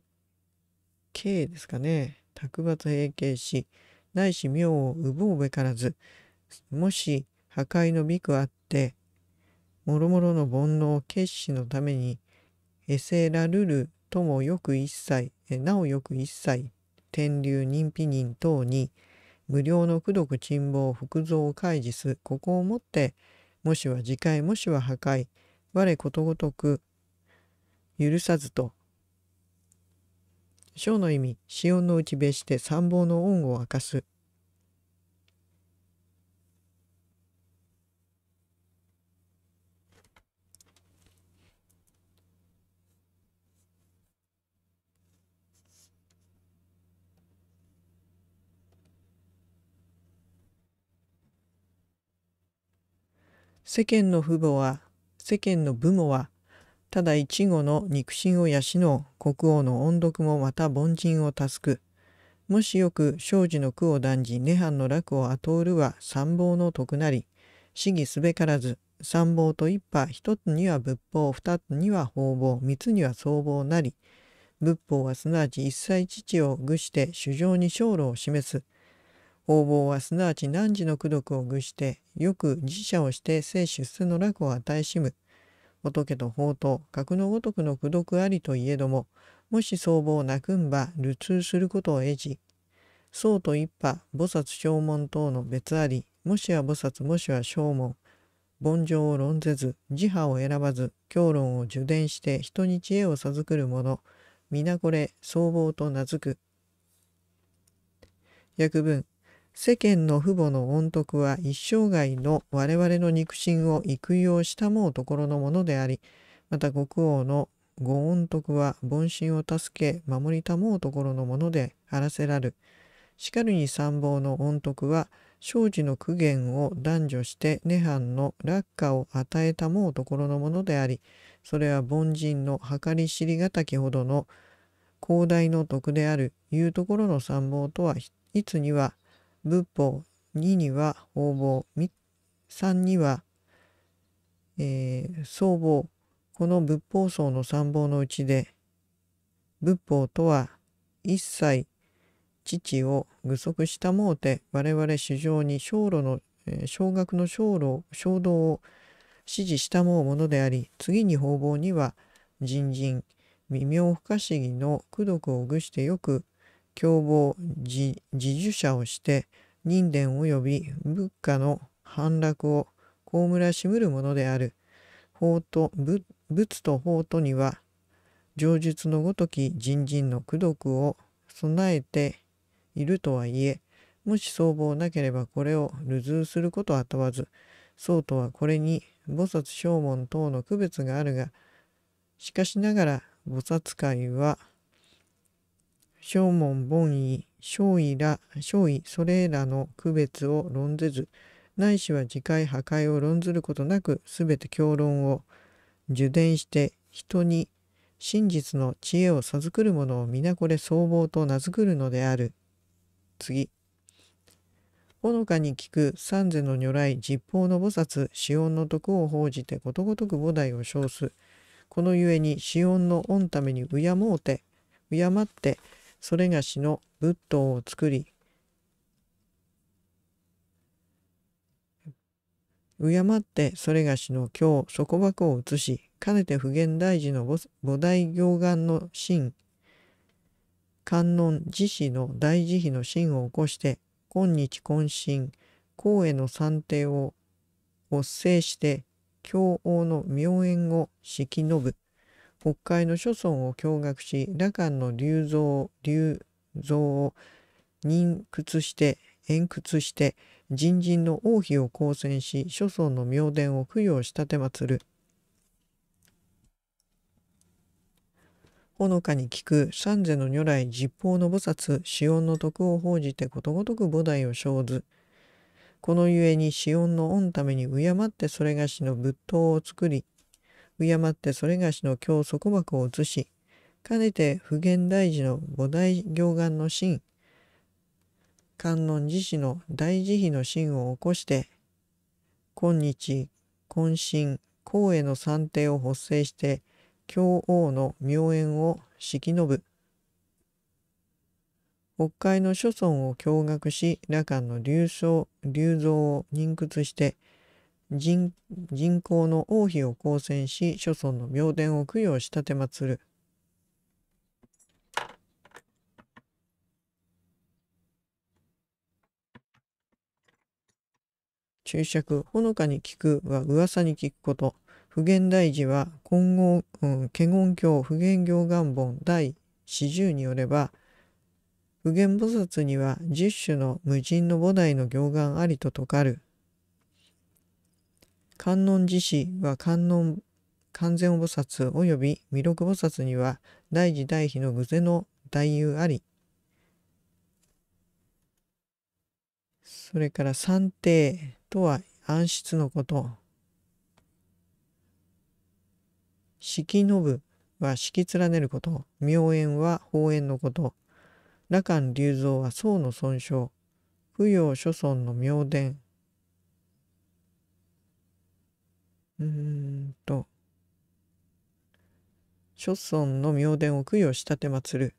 経ですかね卓抜平経しないし妙を産うべからずもし破壊の美くあってもろもろの煩悩決死のためにエセラルルともよく一切、なおよく一切、天竜人否人等に、無料の功徳沈望福蔵を開示す、ここをもって、もしは自戒、もしは破壊、我ことごとく、許さずと。章の意味、死音の打ちべして参謀の恩を明かす。世間の父母は、世間の父母は、ただ一語の肉親を養う国王の音読もまた凡人を助く。もしよく庄司の苦を断じ、涅槃の楽を後うるは参謀の徳なり、死義すべからず、参謀と一派、一つには仏法、二つには方々、三つには僧帽なり、仏法はすなわち一切父を愚して主生に生路を示す。横暴はすなわち汝の功徳を具してよく自社をして生出世の楽を与えしむ仏と法と格のごとくの功徳ありといえどももし僧帽なくんば流通することを得じ僧と一派菩薩正門等の別ありもしは菩薩もしは正門凡情を論ぜず自派を選ばず教論を受伝して人に知恵を授くる者皆これ僧帽と名付く訳文世間の父母の恩徳は一生涯の我々の肉親を育養したもうところのものであり、また国王のご恩徳は凡心を助け守りたもうところのものであらせらる。しかるに参謀の恩徳は、庄司の苦言を男女して涅槃の落下を与えたもうところのものであり、それは凡人の計り知りがたきほどの広大の徳であるいうところの参謀とはいつには仏法2には応募3には、えー、僧帽この仏法僧の参謀のうちで仏法とは一切父を具足したもうて我々市場に小路の少学の小路衝道を指示したもうものであり次に方々には人人微妙不可思議の功徳を具してよく凶暴自受者をして人伝及び仏家の反落を被らしむるものである法と仏と法とには上述のごとき人人の功徳を備えているとはいえもし相棒なければこれを流通することは問わず僧とはこれに菩薩正門等の区別があるがしかしながら菩薩界は正門凡意、少位ら少位それらの区別を論ぜずないしは自戒破壊を論ずることなく全て教論を受伝して人に真実の知恵を授くるものを皆これ僧帽と名付くるのである。次。ほのかに聞く三世の如来十方の菩薩、死音の徳を報じてことごとく菩提を称す。このゆえに死音の御ために敬うて、敬ってそれがしの仏塔を作り、敬ってそれがしの今日底箱を移し、かねて普賢大寺の菩提行願の真、観音自死の大慈悲の真を起こして、今日渾身、公への算定を発生して、教王の妙縁を式のぶ。国会の諸村を驚愕し羅漢の流像流蔵を認屈して円屈して人人の王妃を交戦し諸村の名殿を供養したてまつるほのかに聞く三世の如来十方の菩薩四音の徳を奉じてことごとく菩提を生ずこのゆえに四音の御ために敬ってそれがしの仏塔を作り敬ってそれがしの教束縛を移し、かねて普賢大寺の菩提行願の真、観音寺師の大慈悲の真を起こして、今日、懇親、公への算定を発生して、京王の妙縁を敷き延ぶ。北海の諸村を驚愕し、羅漢の流僧、流像を認屈して、人口の王妃を交戦し諸村の明殿を供養したてまつる注釈ほのかに聞くは噂に聞くこと普賢大寺は今後、うん、華厳経普賢行願本第四十によれば普賢菩薩には十種の無人の菩提の行願ありと説かる観音寺師は観音完全菩薩及び弥勒菩薩には大慈大悲の具然の大友ありそれから三帝とは暗室のこと式の部は敷き連ねること妙縁は法縁のこと羅漢龍蔵は僧の損傷供養諸尊の妙伝うんと諸尊の妙殿を供養したて祀る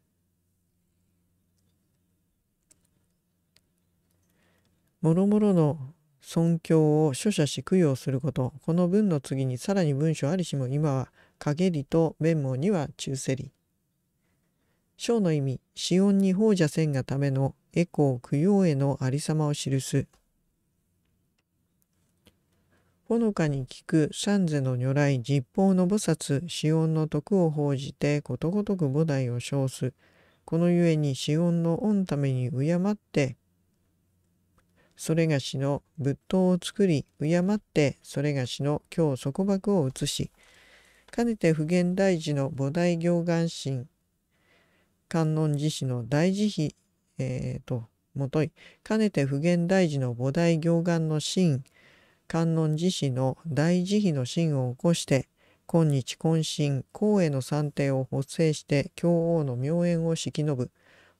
もろもろの尊教を諸者し供養することこの文の次にさらに文書ありしも今は陰りと弁網には中せり章の意味「死音に放射せんがためのエコー供養へのありさまを記す」ほのかに聞く三世の如来実法の菩薩、死音の徳を報じてことごとく菩提を称す。このゆえに死音の御ために敬って、それがしの仏塔を作り、敬って、それがしの今日束縛を移し、かねて普賢大寺の菩提行願心、観音寺師の大慈悲、えー、と、もとい、かねて普賢大寺の菩提行願の心、観音寺市の大慈悲の神を起こして今日懇親公への算定を発生して教王の妙縁を敷き延ぶ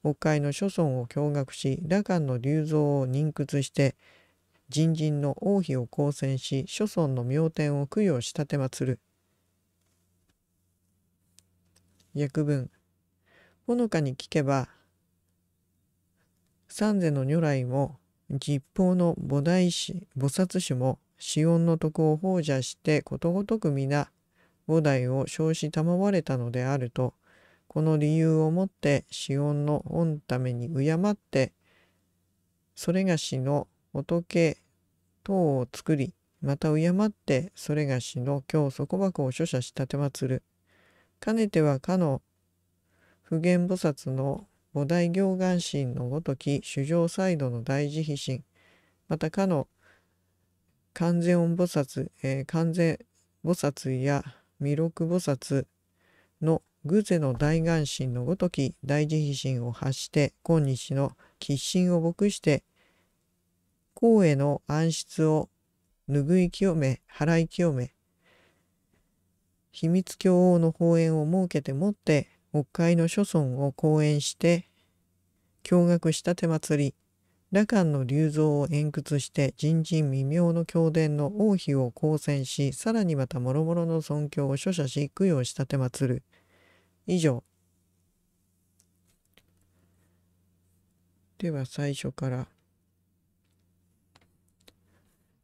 北海の諸村を驚愕し羅漢の流蔵を認屈して人人の王妃を交戦し諸村の妙典を供養したて祭る訳文ほのかに聞けば三世の如来も実法の菩提師菩薩師も死音の徳を放射してことごとく皆菩提を称し賜われたのであるとこの理由をもって死音の御ために敬ってそれがしの仏等を作りまた敬ってそれがしの今日底箱を所写したてまつるかねてはかの普賢菩薩の五大行願心のごとき主上サイドの大慈悲心またかの完全音菩薩、えー、完全菩薩や弥勒菩薩の偶然の大願心のごとき大慈悲心を発して今日の吉心を牧して公への暗室を拭い清め払い清め秘密教王の法縁を設けてもって国会の諸村を講演して驚愕した手祭り羅漢の流蔵を円屈して人人未明の教伝の王妃を公選しさらにまた諸々の尊教を諸者し供養した手祭る以上では最初から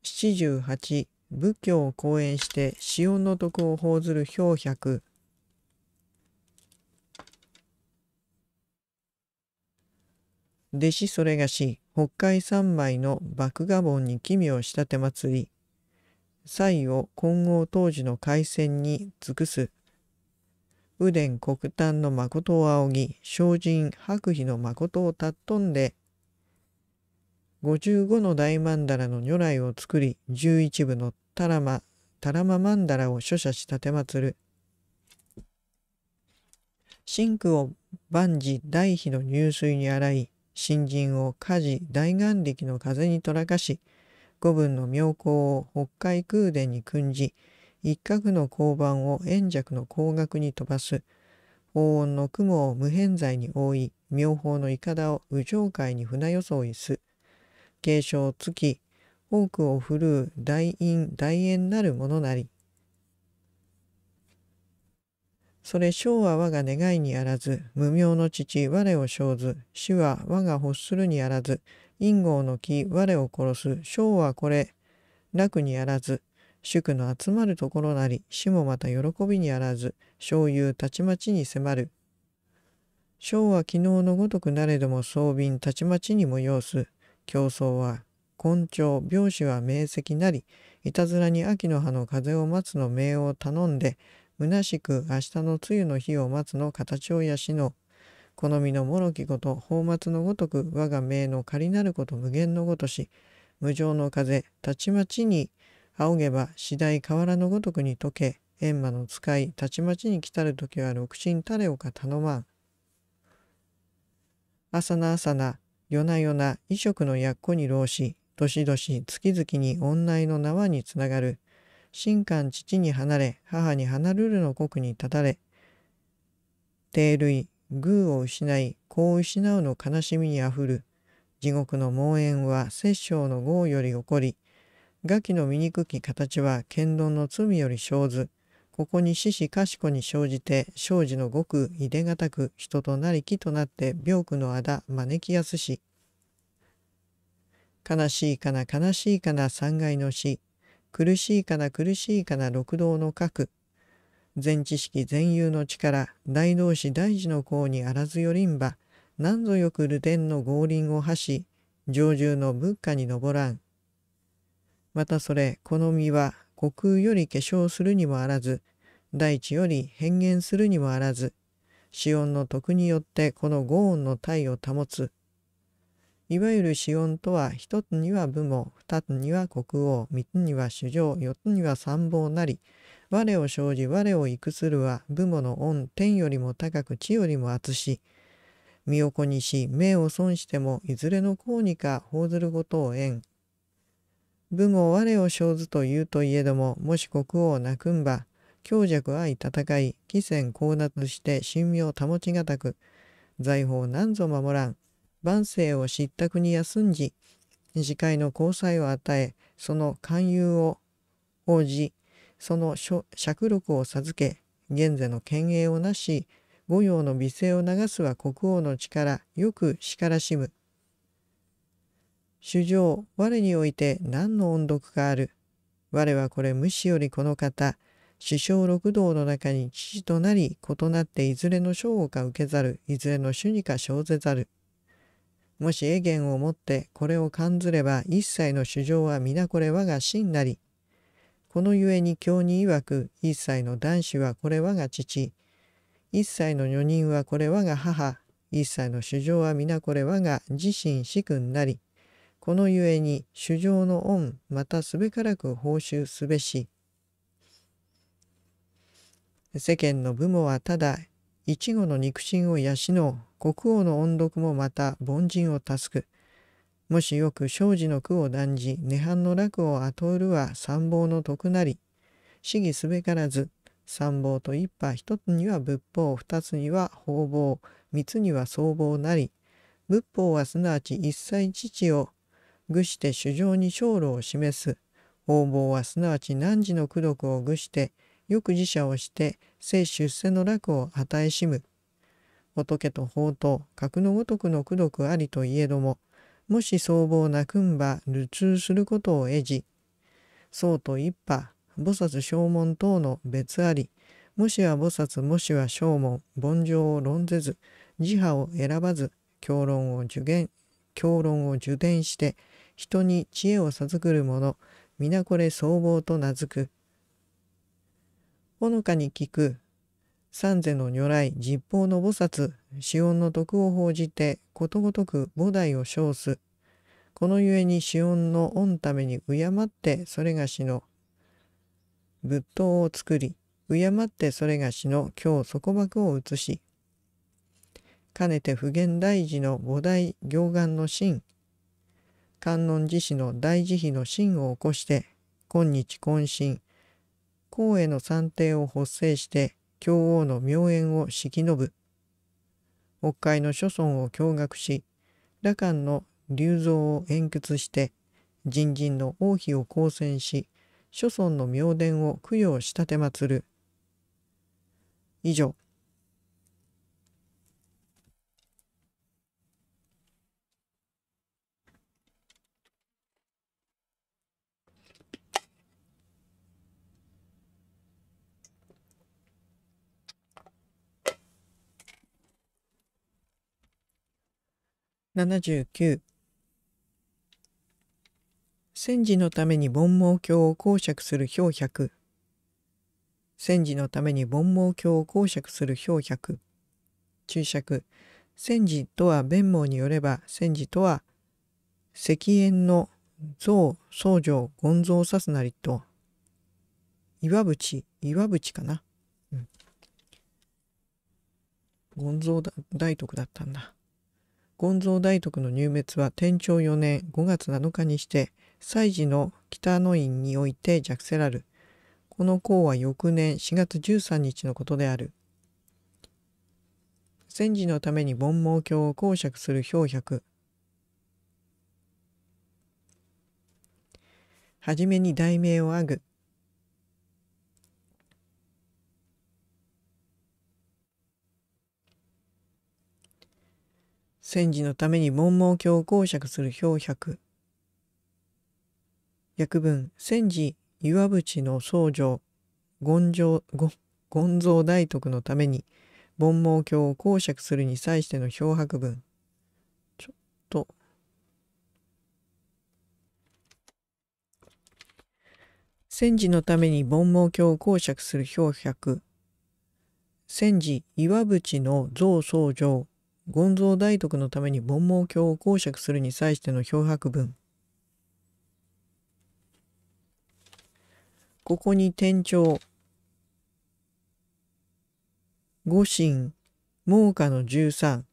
78仏教を講演して詩音の徳を報ずる表百弟子それがし北海三昧の麦芽盆に奇妙したて祭り祭を金剛当時の海戦に尽くす右伝黒丹の誠を仰ぎ精進白飛の誠を尊んで五十五の大曼荼羅の如来を作り十一部のタラマタラマ曼荼羅を書写したて祭る真空を万事大秘の入水に洗い新人を火事大眼力の風にとらかし五分の妙高を北海空殿に訓じ一角の交番を円尺の光学に飛ばす高音の雲を無偏在に覆い妙法のいかだを宇宙界に船装いす継承つき多くを振るう大陰大縁なるものなりそれ生は我が願いにあらず、無名の父、我を生ず、死は我が欲するにあらず、陰号の木、我を殺す、生はこれ、楽にあらず、祝の集まるところなり、死もまた喜びにあらず、小うたちまちに迫る。生は昨日のごとくなれども装便たちまちに催す。競争は根調、病死は明晰なり、いたずらに秋の葉の風を待つの命を頼んで、虚しく明日の露の日を待つの形を養う。好みのもろきこと、宝末のごとく我が命の仮なること無限のごとし、無常の風、たちまちに仰げば次第河原のごとくに溶け、閻魔の使い、たちまちに来たる時は六神たれをか頼まん。朝な朝な、夜な夜な、衣食のやっこに老し、どしどし月々に女の縄につながる、神官父に離れ、母に離るるの国に立たれ、低類、偶を失い、子を失うの悲しみにあふる。地獄の盲炎は摂政の業より起こり、餓鬼の醜き形は剣道の罪より生ず。ここに死死賢に生じて、生じのごくいでがたく人となり木となって病苦のあだ招きやすし。悲しいかな悲しいかな三害の死。苦しいから苦しいから六道の核全知識全有の力大同士大事の功にあらずよりんば何ぞよく流天の合輪を発し上住の仏家に登らんまたそれこの身は虚空より化粧するにもあらず大地より変幻するにもあらず、死音の徳によってこの五音の体を保つ。いわゆる資音とは、一つには武門、二つには国王、三つには主上、四つには参謀なり、我を生じ我を育するは武母の恩天よりも高く地よりも厚し身を粉にし命を損してもいずれの功にか報ずることを縁武母我を生ずと言うといえどももし国王を泣くんば強弱相戦い貴船高奪して神妙保ちがたく財宝何ぞ守らん万世を失託に休んじ、次回の交際を与え、その勧誘を応じ、その尺禄を授け、現世の権威をなし、御用の美声を流すは国王の力、よく叱らしむ。主上、我において何の音読がある。我はこれ無視よりこの方、首相六道の中に父となり、異なっていずれの章をか受けざる、いずれの主にか生ぜざる。もしエゲをもってこれを感ずれば一切の主情は皆これ我が真なり。このゆえに教に曰く一切の男子はこれ我が父。一切の女人はこれ我が母。一切の主情は皆これ我が自身主君なり。このゆえに主情の恩またすべからく報酬すべし。世間の部もはただ一語の肉親を養う国王の音読もまた凡人を助くもしよく庄司の句を断じ涅槃の楽を後うるは参謀の徳なり死義すべからず参謀と一派一つには仏法二つには方々三つには僧帽なり仏法はすなわち一切父を愚して主上に生路を示す方々はすなわち汝の功徳を愚してよく自社をして生出世の楽を与えしむ。仏と法と格のごとくの功徳ありといえども、もし僧帽なくんば流通することを得じ、僧と一派、菩薩正門等の別あり、もしは菩薩もしは正門、凡情を論ぜず、自派を選ばず、教論を受言、教論を受伝して、人に知恵を授くる者、皆これ僧帽と名付く。ほのかに聞く。三世の如来十方の菩薩、死音の徳を報じて、ことごとく菩提を称す。このゆえに死音の御ために敬ってそれがしの仏塔を作り、敬ってそれがしの今日底縛を移し、かねて普賢大寺の菩提行願の真、観音寺師の大慈悲の真を起こして、今日懇親、皇への算定を発生して京王の名縁を敷き延ぶ北海の諸村を驚愕し羅漢の流造を延屈して人参の王妃を交戦し諸村の名殿を供養したてまつる以上79戦時のために盆毛鏡を公爵する氷百戦時のために盆毛鏡を公爵する氷百注釈戦時とは弁網によれば戦時とは石煙の像僧正権蔵さすなりと岩淵岩淵かな、うん、権蔵大徳だったんだ。権蔵大徳の入滅は天長4年5月7日にして祭事の北野院において弱せらるこの項は翌年4月13日のことである戦時のために盆毛鏡を公爵する氷百はじめに題名を挙ぐ戦時のために文盲教を講釈する漂百。訳文、戦時岩淵の僧侶、権上、権蔵大徳のために、文盲教を講釈するに際しての漂白文。ちょっと。戦時のために文盲教を講釈する漂白。戦時岩淵の造僧侶、権蔵大徳のために盆毛教を公爵するに際しての漂白文ここに天朝五神猛火の十三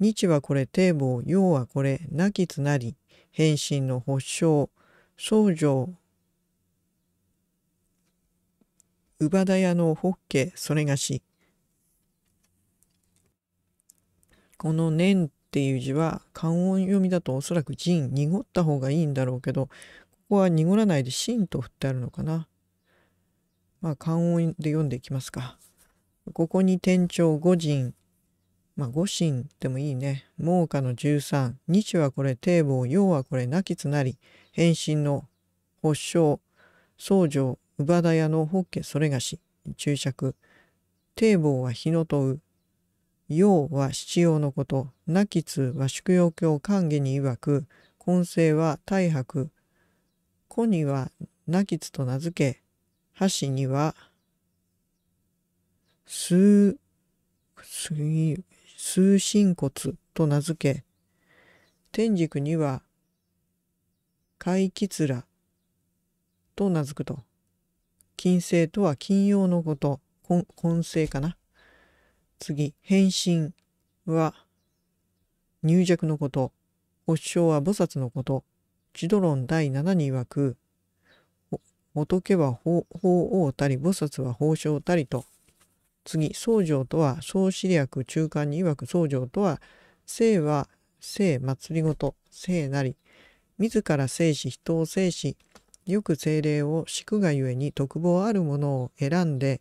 日はこれ堤防陽はこれ亡きつなり変身の発祥僧正乳母田屋のホッケそれがしこの年っていう字は漢音読みだとおそらく人濁った方がいいんだろうけどここは濁らないで真と振ってあるのかな。まあ漢音で読んでいきますか。ここに天朝五人まあ、五神でもいいね。猛火の十三。日はこれ堤防、陽はこれ亡きつなり。変身の発祥、僧正、乳母田屋の法家それがし。注釈。堤防は日の問う。要は必要のこと、なきつ和祝陽教管義に曰く、根性は大白、子にはなきつと名付け、箸には、数、水、数神骨と名付け、天竺には、海きつらと名付くと。金星とは金曜のこと、根性かな。次、変身は入弱のこと。お師匠は菩薩のこと。地ド第7に曰く、仏は法王たり、菩薩は法相たりと。次、僧正とは、総司略中間に曰く僧正とは、生は生祭りごと、生なり。自ら生し、人を生し、よく精霊を敷くがゆえに特望あるものを選んで、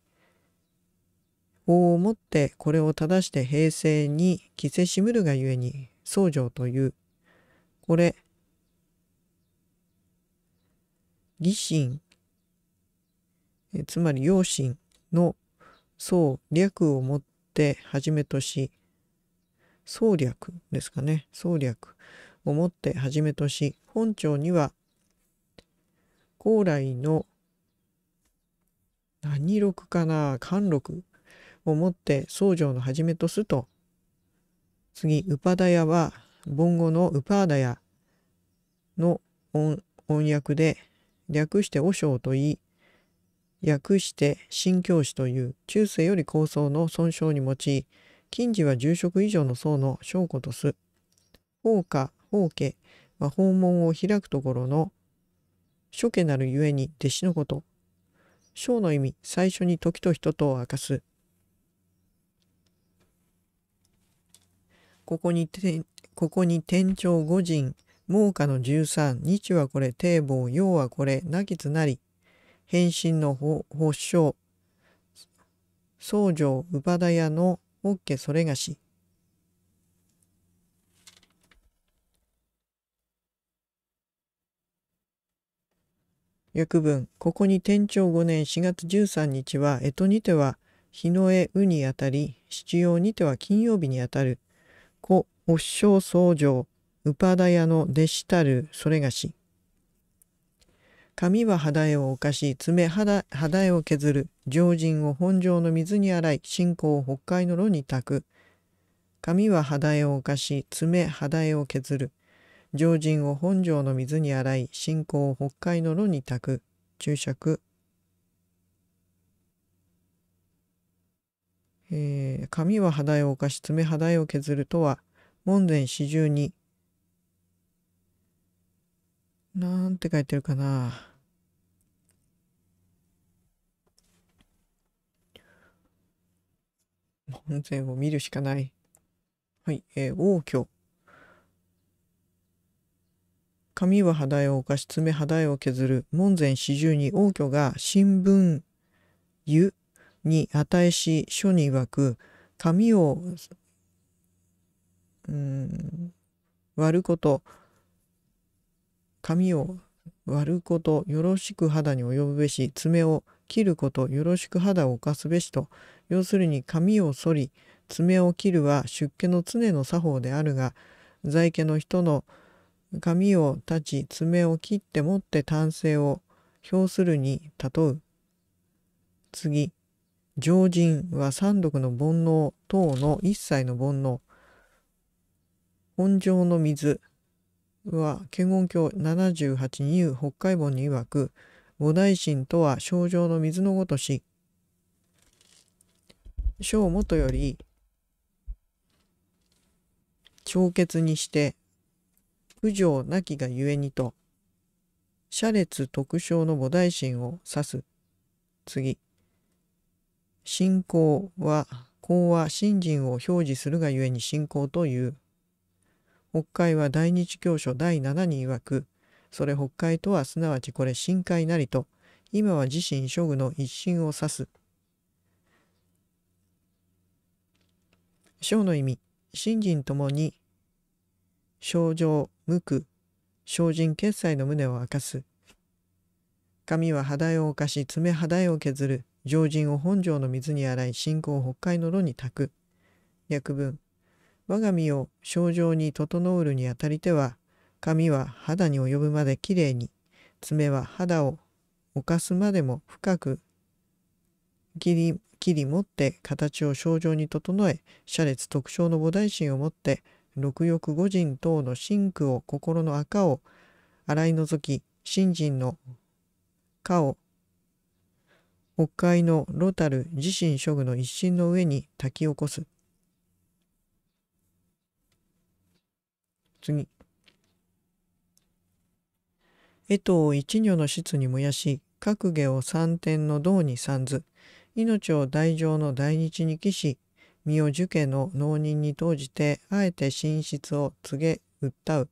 法をもってこれを正して平成に着せしむるがゆえに僧正という。これ、義心、つまり養心の僧略をもってはじめとし、僧略ですかね、僧略をもってはじめとし、本庁には高麗の何六かな貫禄をもって僧侶の始めとすと次ウパダヤは盆語のウパーダヤの音訳で略して和尚と言い訳して新教師という中世より高層の損傷に用い近時は住職以上の層の証拠とす法家法家は訪問を開くところの諸家なるゆえに弟子のこと章の意味最初に時と人とを明かすここにて、ここに天朝五人、猛火の十三、日はこれ、堤防、要はこれ、なきつなり、変身の発祥、僧正、乳母屋の、おっけそれがし。訳文、ここに天長五年四月十三日は、江戸にては、日の絵うにあたり、七曜にては金曜日にあたる。子、お師匠僧正、ウパダヤの弟子たる、それがし。髪は肌絵を犯し、爪肌、肌絵を削る、常人を本上の水に洗い、信仰を北海の炉に炊く。髪は肌絵を犯し、爪肌絵を削る。常人を本上の水に洗い、信仰を北海の炉に炊く。注釈。えー、髪は肌を犯し爪肌を削るとは門前四十二なんて書いてるかな門前を見るしかないはい、えー、王挙髪は肌を犯し爪肌を削る門前四十二王挙が新聞湯に値し書に曰く紙を、うん、割ること紙を割ることよろしく肌に及ぶべし爪を切ることよろしく肌を犯すべしと要するに髪を剃り爪を切るは出家の常の作法であるが在家の人の髪を断ち爪を切って持って丹精を表するに例う次常人は三毒の煩悩等の一切の煩悩本上の水は検言教78入北海本に曰く菩提心とは症状の水のごとし小もとより超血にして不条なきがゆえにと車列特徴の菩提心を指す次信仰は、公は信心を表示するがゆえに信仰という。北海は大日教書第7に曰く、それ北海とはすなわちこれ深海なりと、今は自身諸具の一心を指す。章の意味、信心ともに、症状、無垢、精進決済の旨を明かす。髪は肌を犯し、爪肌を削る。常人を本庄の水に洗い信仰を北海の炉に炊く。略文我が身を症状に整うるにあたりては髪は肌に及ぶまできれいに爪は肌を犯すまでも深く切り切り持って形を症状に整え車列特徴の菩提心を持って六欲五人等の真空を心の赤を洗い除き信心の顔を北海のロタル自身処具の一心の上に炊き起こす。次。江藤を一女の室に燃やし、各下を三点の道に参ず命を大乗の大日に帰し、身を受家の農人に投じて、あえて寝室を告げ、訴う。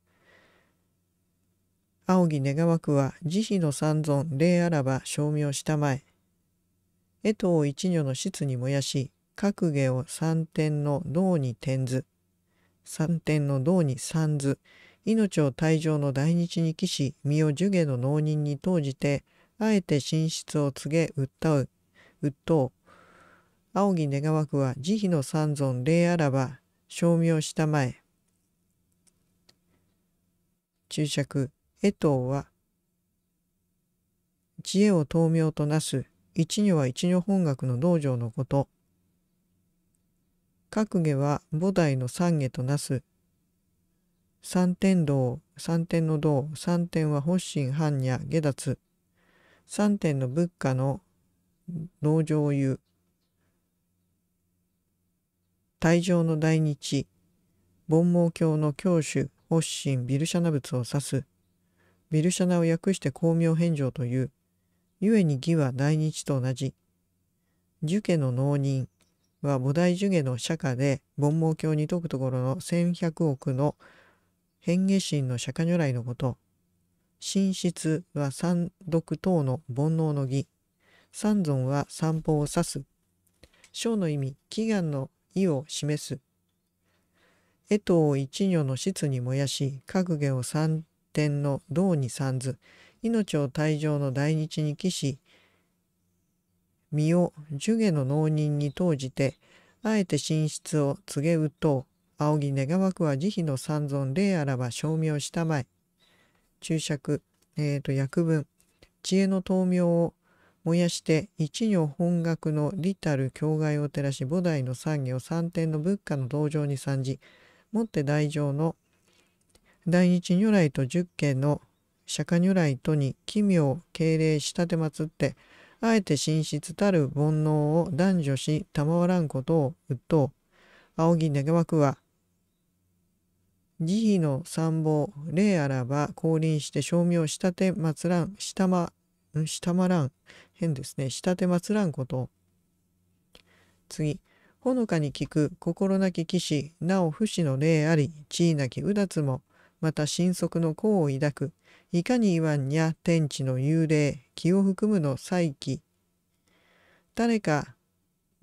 青木願わくは、慈悲の三尊、礼あらば、証明したまえ、江藤一女の質に燃やし、格下を三点の道に転ず、三点の道に三ず、命を退場の大日に帰し、身を呪下の農人に投じて、あえて寝室を告げ、訴う、鬱う青木願わくは、慈悲の三尊礼あらば、証明したまえ。注釈、江藤は、知恵を灯明となす、一女は一女本学の道場のこと。各下は菩提の三下となす。三天道、三天の道、三天は発心、般若、下脱。三天の仏家の道場を言う。大乗の大日、盆網教の教主、発心、ビルシャナ仏を指す。ビルシャナを訳して光明返上という。故に義は大日と同じ。儒家の農人は菩提樹下の釈迦で盆毛教に説くところの1100億の変化心の釈迦如来のこと。神室は三毒等の煩悩の儀。三尊は散歩を指す。章の意味、祈願の意を示す。江藤一女の質に燃やし、各下を三点の銅に三図。命を退場の大日に帰し身を呪下の農人に投じてあえて寝室を告げうと仰ぎ願わくは慈悲の三尊霊あらば証明をしたまえ注釈えーと、訳文知恵の灯明を燃やして一女本学の利たる境外を照らし菩提の産業三点の仏家の道場に参じもって大乗の大日如来と十家の釈迦如来とに奇妙敬礼したてまつってあえて神出たる煩悩を男女したわらんことをうっとう仰ぎ願わくは慈悲の参謀礼あらば降臨して称名したてまつらんしたましたまらん変ですねしたてまつらんこと次ほのかに聞く心なき騎士なお不死の霊あり地位なきうだつもまた神速の功を抱くいかに言わんにゃ天地の幽霊気を含むの再起誰か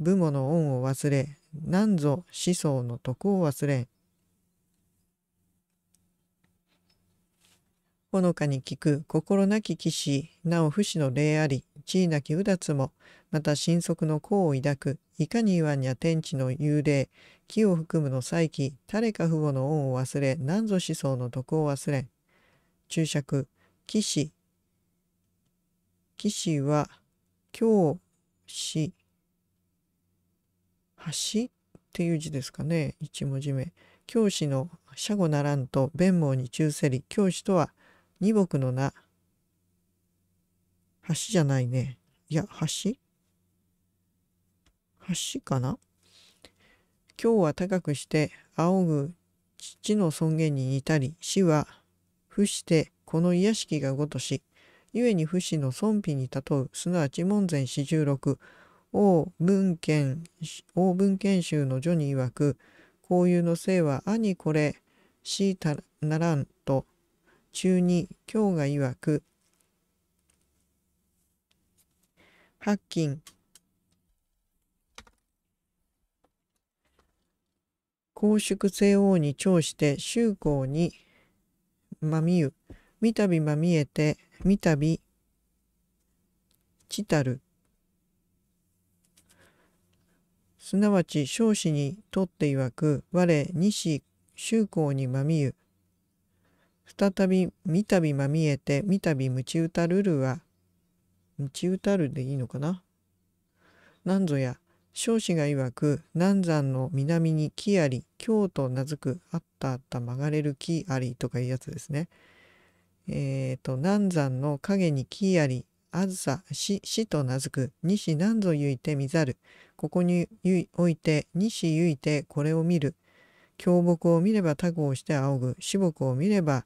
父母の恩を忘れ何ぞ思想の徳を忘れんほのかに聞く心なき騎士なお不死の霊あり地位なきうだつもまた神速の功を抱くいかに言わんにゃ天地の幽霊木を含むの再起誰か父母の恩を忘れ何ぞ思想の徳を忘れん注釈、騎士。騎士は、教師、橋っていう字ですかね、一文字目。教師の社語ならんと弁毛に忠せり、教師とは二木の名。橋じゃないね。いや、橋橋かな今日は高くして仰ぐ父の尊厳に似たり、死は不してこの卑しきがごとし、故に不死の尊卑に例う、すなわち門前四十六、王文献、王文献集の序に曰く、交友の姓は兄これ、しいたならんと、中に京が曰く、八金、公祝聖王に長して宗公にまみゆ、みたびまみえて、みたび、ちたる。すなわち、少子にとっていわく、我、西、宗公にまみゆ。再び、みたびまみえて、みたびむちうたるるは、むちうたるでいいのかななんぞや、彰子が曰く南山の南に木あり京と名付くあったあった曲がれる木ありとかいうやつですね。えーと、南山の影に木ありあずさし死と名付く西何ぞゆいて見ざるここにおいて西ゆいてこれを見る京木を見ればタグをして仰ぐ死木を見れば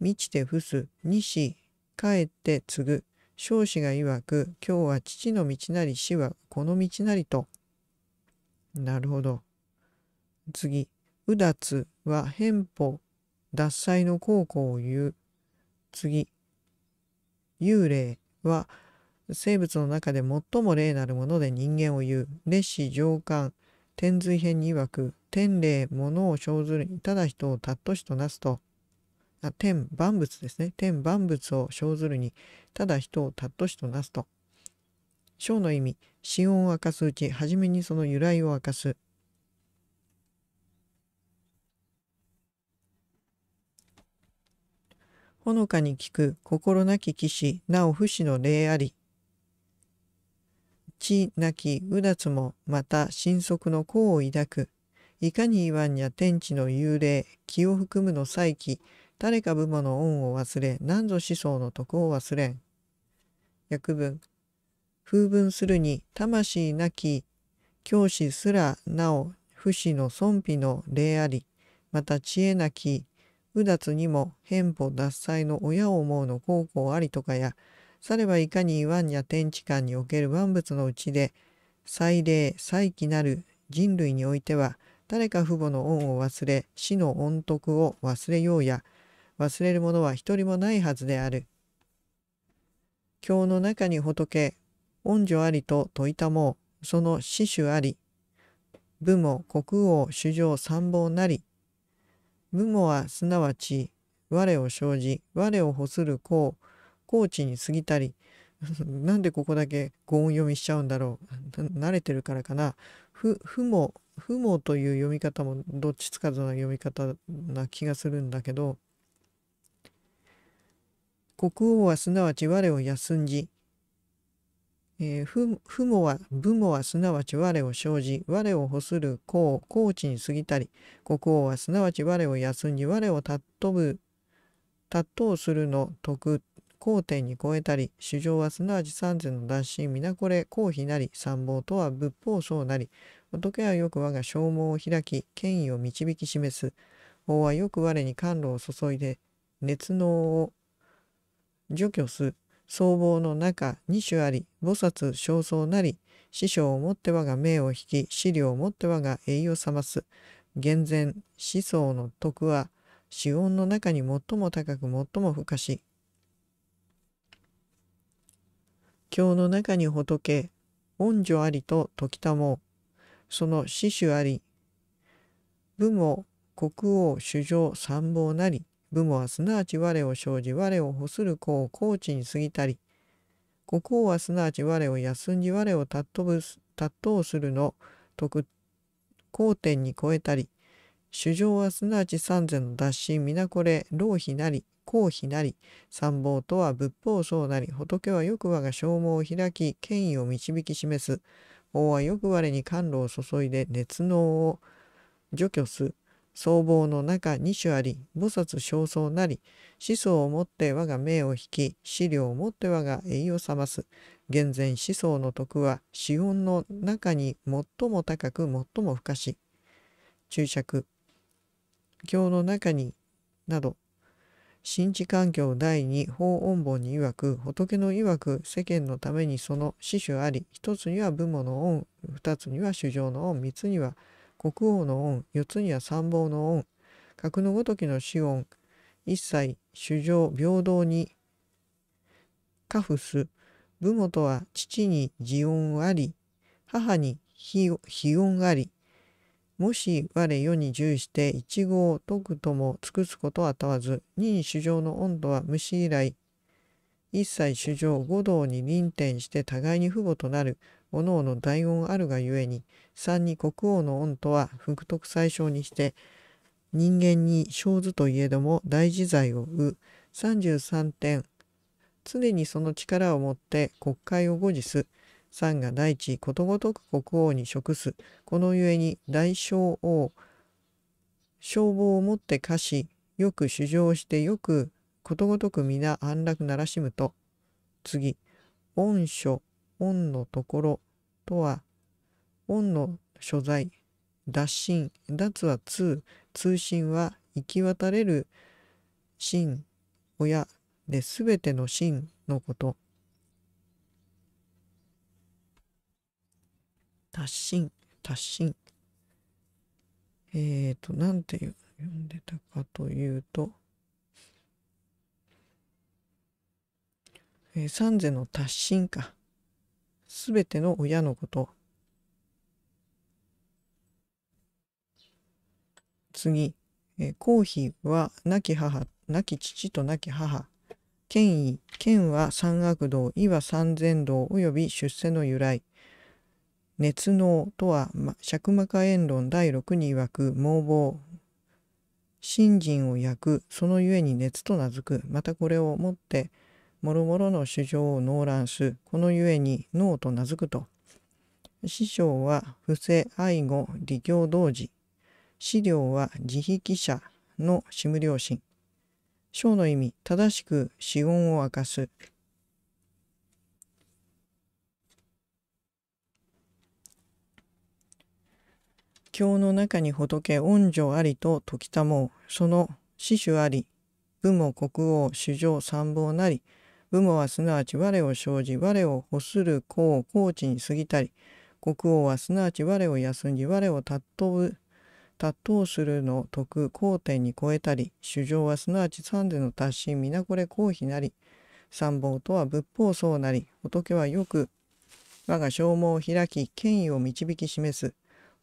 満ちて伏す西帰って継ぐ彰子が曰く、今日は父の道なり死はこの道なりと。なるほど。次、うだつは変歩」「脱災の孝行を言う。次、幽霊は生物の中で最も霊なるもので人間を言う。烈士上官、天髄編に曰く、天霊、物を生ずるただ人をたっとしとなすと。あ天万物ですね天万物を生ずるにただ人をたっとしとなすと章の意味心音を明かすうち初めにその由来を明かすほのかに聞く心なき騎士なお不死の霊あり地なきうだつもまた神速の功を抱くいかに言わんにゃ天地の幽霊気を含むの再起誰か部母の恩を忘れ、何ぞ思想の徳を忘れん。訳文。風文するに、魂なき、教師すらなお、不死の尊否の礼あり、また知恵なき、うだつにも、偏歩脱災の親を思うの孝行ありとかや、さればいかに言わんや天地間における万物のうちで、祭霊、再起なる人類においては、誰か父母の恩を忘れ、死の恩徳を忘れようや、忘れるのは一人もないはずである。経の中に仏、恩女ありと説いたもう、その死守あり、武も国王主上参謀なり、武もはすなわち、我を生じ、我を欲する公、高知に過ぎたり、なんでここだけ語音読みしちゃうんだろう。慣れてるからかな。ふ、ふも、ふもという読み方もどっちつかずな読み方な気がするんだけど、国王はすなわち我を休んじ、えー、ふふもは、父もはすなわち我を生じ、我を欲する公、公地に過ぎたり、国王はすなわち我を休んじ、我を尊ぶ、尊うするの徳、皇帝に超えたり、主上はすなわち三世の脱身、皆これ、公妃なり、参謀とは仏法僧なり、仏はよく我が消耗を開き、権威を導き示す。王はよく我に甘露を注いで、熱能を除去す僧帽の中二種あり菩薩正僧なり師匠をもって我が命を引き資料をもって我が栄誉覚ます厳然思想の徳は死音の中に最も高く最も深し経の中に仏恩女ありと時たもその死守あり武も国王主上参謀なり武もはすなわち我を生じ我を欲する子を高知に過ぎたり国王はすなわち我を休んじ我を尊ぶ尊するの特高天に超えたり主上はすなわち三世の脱身皆これ浪費なり公費なり参謀とは仏法僧なり仏はよく我が消耗を開き権威を導き示す王はよく我に甘露を注いで熱能を除去す僧帽の中二種あり菩薩焦僧なり思想をもって我が命を引き資料をもって我が栄を覚ます現前思想の徳は死音の中に最も高く最も深し注釈経の中になど新地環境第二法音本に曰く仏の曰く世間のためにその死守あり一つには部母の恩二つには主情の恩三つには国王の恩、四つには参謀の恩、格のごときの死恩、一切、主情、平等に、カフス、部とは父に慈恩あり、母に悲恩あり、もし我世に従して一号を解くとも尽くすことは問わず、任主上の温度は無視以来、一切主上五道に臨転して互いに父母となる、おのおの大恩あるがゆえに3に国王の恩とは福徳最小にして人間に生ずといえども大自在をう33点常にその力を持って国会を護持す3が大地ことごとく国王に食すこのゆえに大小王消防をもって課しよく主張してよくことごとく皆安楽ならしむと次恩書オンのところとは、オンの所在、脱信、脱は通、通信は行き渡れる信、親で全ての信のこと。達信、達信。えっ、ー、と、なんて読んでたかというと、えー、サンゼの達信か。すべての親のこと。次、え公ーは亡き母、亡き父と亡き母。権威、権は三悪道、意は三善道及び出世の由来。熱能とは、釈魔化炎論第6に曰く妄房。信心を焼く、そのゆえに熱と名付く。またこれをもって、もろもろの主情を農乱すこのゆえに脳と名付くと師匠は不正愛護利教同時資料は自悲記者の志無良心章の意味正しく死音を明かす教の中に仏恩女ありと時たもうその死主あり武も国王主上参謀なり武母はすなわち我を生じ我を欲する子を高知に過ぎたり国王はすなわち我を休んじ我を尊ぶ尊するの徳皇天に超えたり主上はすなわち三世の達し皆これ公費なり参謀とは仏法僧なり仏はよく我が消耗を開き権威を導き示す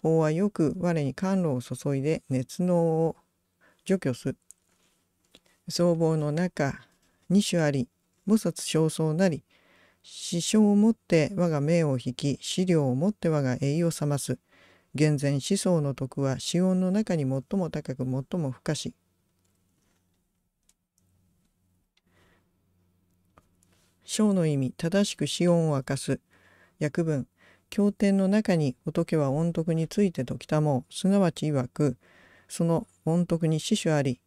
法はよく我に甘露を注いで熱能を除去す。僧帽の中二種あり菩薩焦燥なり師匠をもって我が命を引き資料をもって我が栄を覚ます厳然思想の徳は死音の中に最も高く最も深し章の意味正しく死音を明かす訳文経典の中に仏は音徳についてときたもうすなわち曰くその音徳に死守あり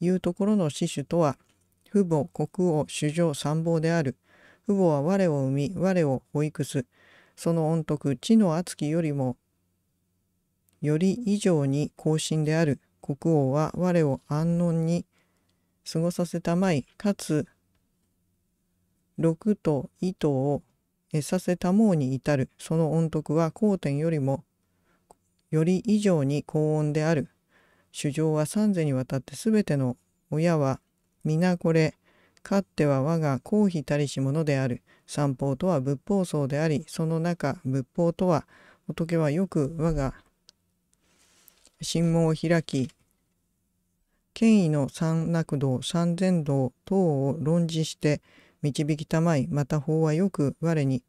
いうところの死守とは父母、国王、主上、参謀である。父母は我を生み、我を保育す。その恩徳、地の厚きよりも、より以上に後進である。国王は我を安穏に過ごさせたまい、かつ、六と糸を得させたもうに至る。その恩徳は高天よりも、より以上に高温である。主上は三世にわたって全ての親は皆これ、かっては我が公費たりし者である。三法とは仏法僧であり、その中、仏法とは、仏はよく我が神門を開き、権威の三楽道、三善道等を論じして、導きたまい、また法はよく我に、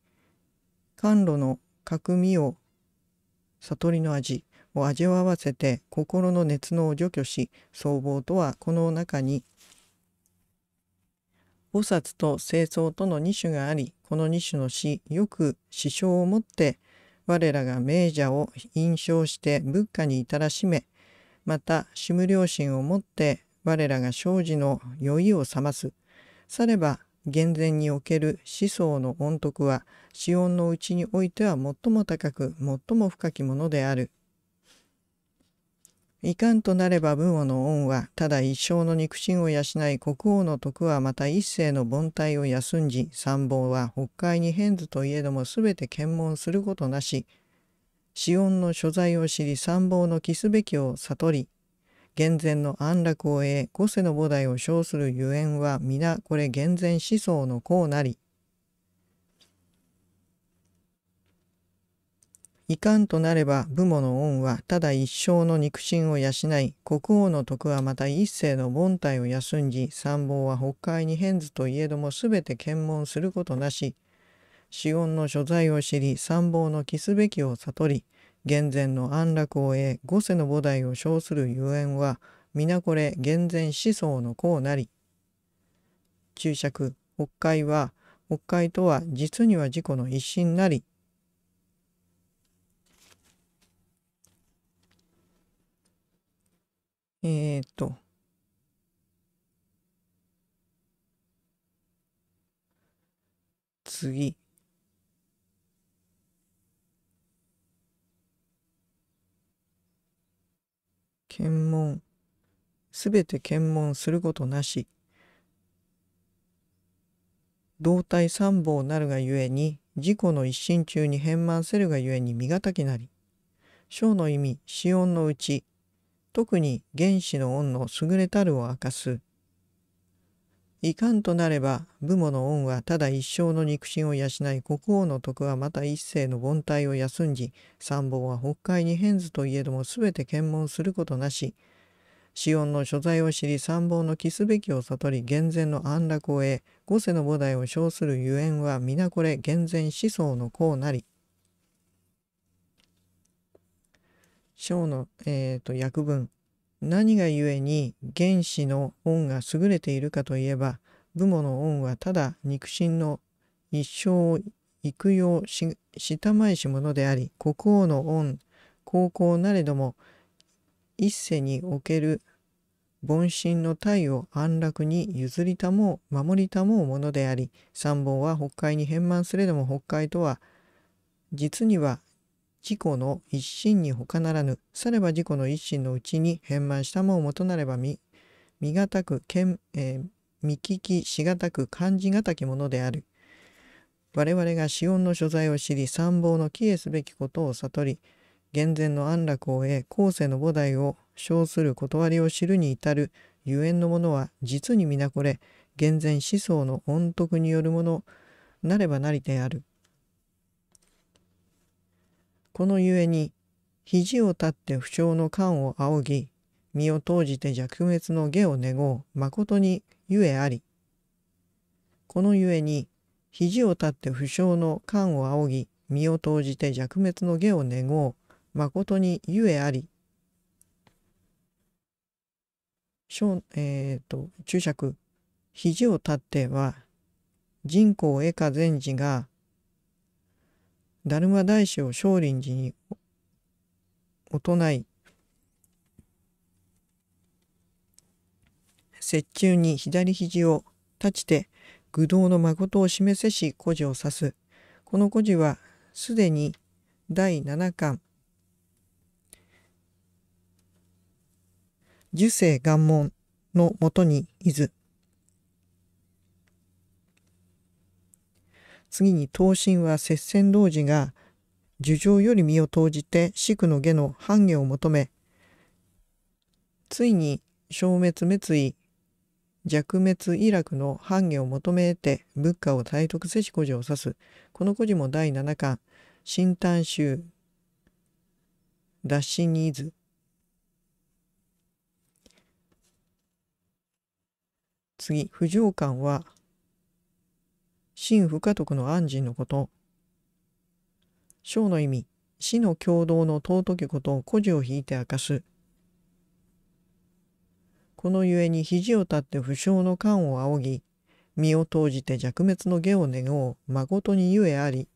甘露の革味を、悟りの味を味わわせて、心の熱能を除去し、僧帽とはこの中に、菩薩と清掃との2種がありこの2種の詩よく師匠をもって我らが名者を印象して仏家に至らしめまた死無良心をもって我らが生じの酔いを覚ますされば厳然における思想の音徳は、死音のうちにおいては最も高く、最も深きものである。いかんとなれば文王の恩は、ただ一生の肉親を養い、国王の徳はまた一世の凡体を休んじ、参謀は北海に変図といえども全て検問することなし、死音の所在を知り参謀の期すべきを悟り、厳然の安楽を得、五世の菩提を称するゆえんは皆これ厳然思想の功なり、いかんとなれば武母の恩はただ一生の肉親を養い国王の徳はまた一世の凡体を休んじ参謀は北海に変図といえどもすべて検問することなし死恩の所在を知り参謀の帰すべきを悟り厳然の安楽を得五世の菩提を称するゆえんは皆これ厳然思想の功なり注釈北海は北海とは実には自己の一心なりえっ、と、次。検問。すべて検問することなし。胴体三謀なるがゆえに、自己の一心中に変満せるがゆえに身がたきなり。章の意味、死音のうち、特に原子の恩の優れたるを明かす。いかんとなれば、部母の恩はただ一生の肉親を養い、国王の徳はまた一世の凡退を休んじ、参謀は北海に変図といえども全て検問することなし、シオンの所在を知り参謀の帰すべきを悟り厳然の安楽を得五世の菩提を称するゆえんは皆これ厳然思想の功なり章の、えーと、訳文何が故に原子の恩が優れているかといえば部母の恩はただ肉親の一生を育養ししたまいし者であり国王の恩高校なれども一世における凡心の体を安楽に譲りたもう守りたもうものであり三本は北海に変満すれども北海とは実には自己の一心に他ならぬ、されば自己の一心のうちに変満したも元なれば見、がたく、けんえー、見聞きしがたく感じがたきものである。我々が死音の所在を知り、参謀の帰依すべきことを悟り、厳然の安楽を得、後世の菩提を称する断りを知るに至るゆえんのものは、実に皆これ、厳然思想の恩徳によるものなればなりである。このゆえに肘を立って不調の感を仰ぎ身を投じて弱滅の下を願う誠にゆえありこのゆえに肘を立って不詳の感を仰ぎ身を投じて弱滅の下を願う誠にゆえありえーと、注釈「肘を立っては」人口絵か禅師が達磨大師を少林寺にお唱え折衷に左肘を立ちて愚道の誠を示せし故事を指すこの故事はすでに第七巻受精願文のもとにいず。次に刀身は接戦同時が樹上より身を投じて四苦の下の半下を求めついに消滅滅意弱滅イラクの半下を求めて仏家を体徳せし古事を指すこの故事も第七巻新丹州脱身にーズ次不浄観は真不可徳の安心のこと。章の意味、死の共同の尊きことを故事を引いて明かす。このゆえに肘を立って不傷の官を仰ぎ、身を投じて弱滅の下を願おう、誠にゆえあり。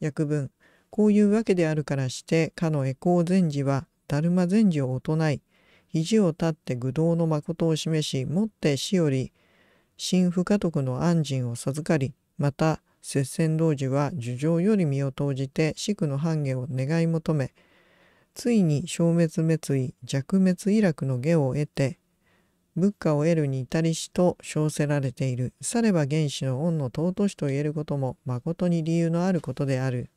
訳文、こういうわけであるからして、かの栄光禅師は、達磨禅師を唱え、肘を立って愚道の誠を示し、もって死より、新不可徳の安心を授かりまた接戦同時は樹上より身を投じて四苦の半下を願い求めついに消滅滅意弱滅威楽の下を得て仏家を得るに至りしと称せられているされば原始の恩の尊しと言えることもまことに理由のあることである。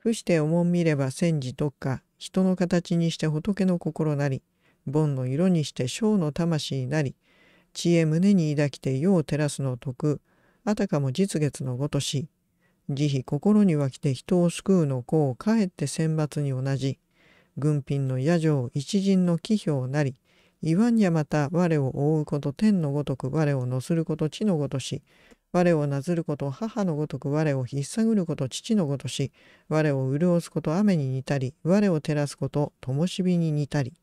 伏して重んみれば戦時特化人の形にして仏の心なり盆の色にして小の魂なり知恵胸に抱きて世を照らすの徳あたかも実月のごとし慈悲心に湧きて人を救うの子をかえって選抜に同じ軍品の野城一陣の奇兵なり言わんやまた我を覆うこと天のごとく我をのすること地のごとし我をなずること母のごとく我をひっさぐること父のごとし我を潤すこと雨に似たり我を照らすこと灯火に似たり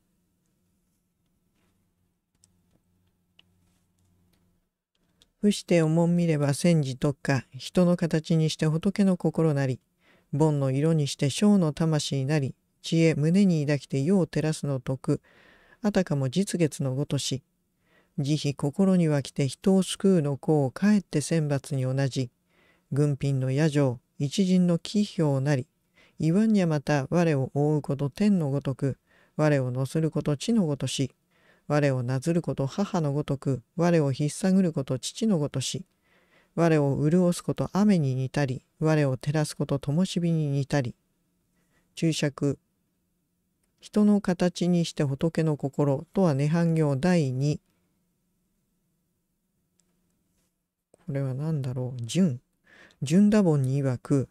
伏してもん見れば戦時特化、人の形にして仏の心なり、盆の色にして生の魂なり、知恵胸に抱きて世を照らすの徳、あたかも実月のごとし、慈悲心には来て人を救うの子をかえって選抜に同じ、軍品の野城、一陣の奇兵なり、言わんにゃまた我を覆うこと天のごとく、我を乗すること地のごとし、我をなずること母のごとく我をひっさぐること父のごとし我を潤すこと雨に似たり我を照らすこと灯火に似たり注釈人の形にして仏の心とは涅槃行第2これは何だろう純純打本に曰く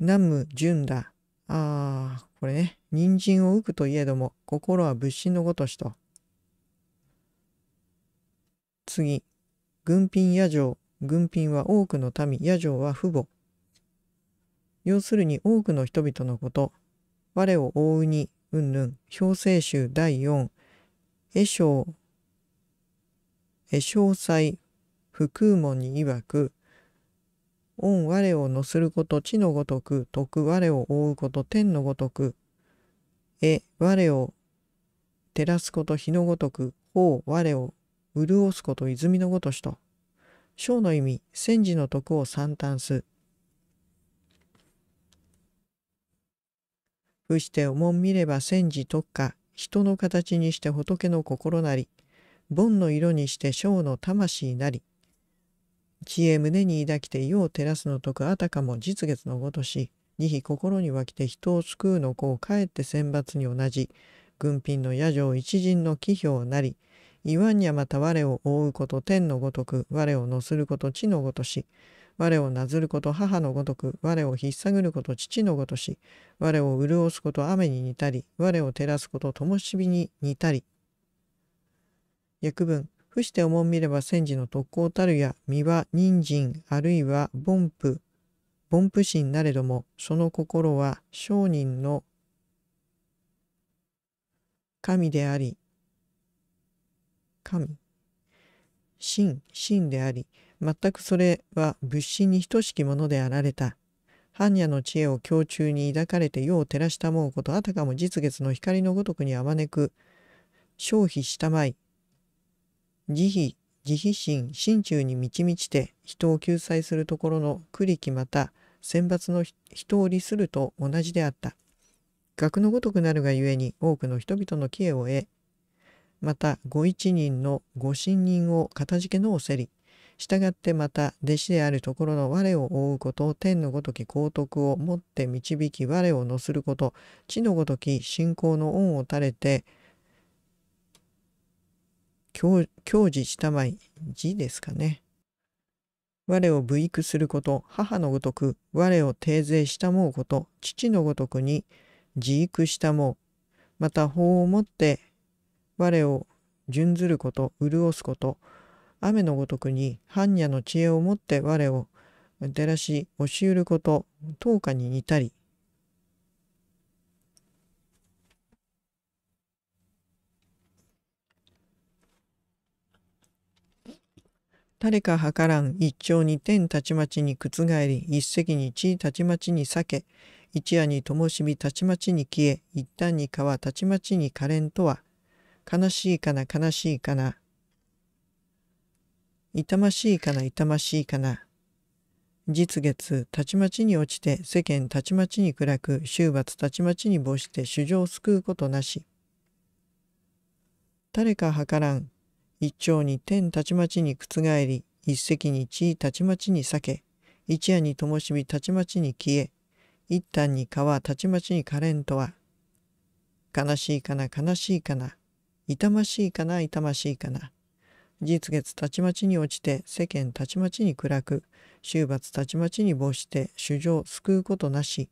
南無純だああ、これね。人参を浮くといえども、心は物心のごとしと。次。軍品野城。軍品は多くの民、野城は父母。要するに多くの人々のこと。我を覆うに、うんぬん。表政集第4。絵章。絵章祭。福空門に曰く。恩我をのすること地のごとく、徳我を覆うこと天のごとく、え我を照らすこと日のごとく、法我を潤すこと泉のごとしと。章の意味、戦時の徳を三端す。伏しておもん見れば戦時徳か、人の形にして仏の心なり、盆の色にして章の魂なり、知恵胸に抱きて世を照らすのとくあたかも実月のごとし、二比心に湧きて人を救うの子をかえって選抜に同じ、軍品の野城一陣の起票なり、言わんにゃまた我を覆うこと天のごとく、我を乗すること地のごとし、我をなずること母のごとく、我をひっさぐること父のごとし、我を潤すこと雨に似たり、我を照らすこと灯火に似たり。訳文くして重んみれば戦時の特攻たるや、身は人参、あるいは凡夫、凡夫心なれども、その心は商人の神であり、神、真、真であり、全くそれは物心に等しきものであられた。般若の知恵を胸中に抱かれて世を照らしたもうことあたかも実月の光のごとくにあまねく消費したまい慈悲、慈悲心、心中に満ち満ちて人を救済するところの苦力また選抜の人を利すると同じであった。学のごとくなるがゆえに多くの人々の帰依を得、またご一人のご信任を片付けのをせり、従ってまた弟子であるところの我を覆うこと天のごとき幸徳をもって導き我を乗すること地のごとき信仰の恩を垂れて教示したまい、字ですかね。我を武育すること、母のごとく、我を定税したもうこと、父のごとくに、自育したもう、また法をもって、我を準ずること、潤すこと、雨のごとくに、般若の知恵をもって我を照らし、押し売ること、当下に似たり、誰か計らん一朝に天たちまちに覆り、一石に地たちまちに避け、一夜に灯火たちまちに消え、一旦に川たちまちに可憐とは、悲しいかな悲しいかな、痛ましいかな痛ましいかな、実月たちまちに落ちて世間たちまちに暗く、終罰たちまちに没して主情を救うことなし。誰か計らん一朝に天たちまちに覆り、一石に地たちまちに裂け、一夜に灯火たちまちに消え、一旦に川たちまちにかれんとは、悲しいかな悲しいかな、痛ましいかな痛ましいかな、実月たちまちに落ちて世間たちまちに暗く、終罰たちまちに没して衆生救うことなし。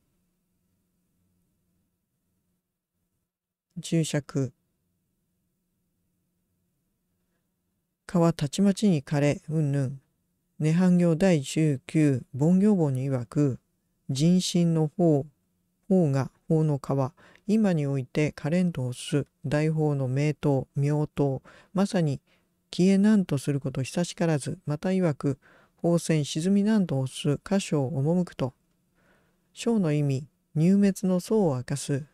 注釈蚊はたちまちに枯れ、うんぬん。涅槃行第19、盆行本に曰く、人心の方、方が法の川、今においてカレンドをす、大法の名刀、名刀、まさに消えなんとすること久しからず、また曰く、法船沈みなんと押す、箇所を赴くと。章の意味、入滅の層を明かす、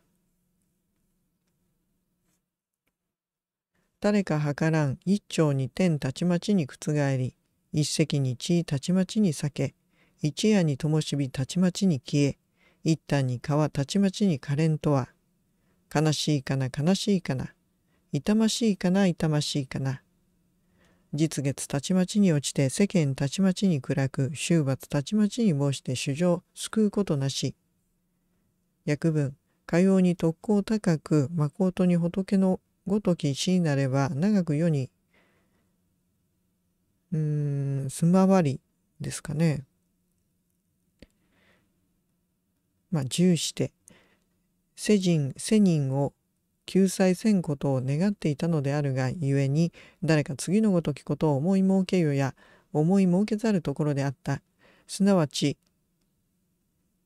誰か計らん一丁に天たちまちに覆り、一石に地たちまちに裂け、一夜に灯火たちまちに消え、一旦に川たちまちに可憐とは、悲しいかな悲しいかな、痛ましいかな痛ましいかな。実月たちまちに落ちて世間たちまちに暗く、終罰たちまちに申して主情、救うことなし。訳文、かように特攻高く、誠に仏のごとき死になれば長く世に、うーん、住まわりですかね。まあ、重して、世人、世人を救済せんことを願っていたのであるが故に誰か次のごときことを思い儲けよや思い儲けざるところであったすなわち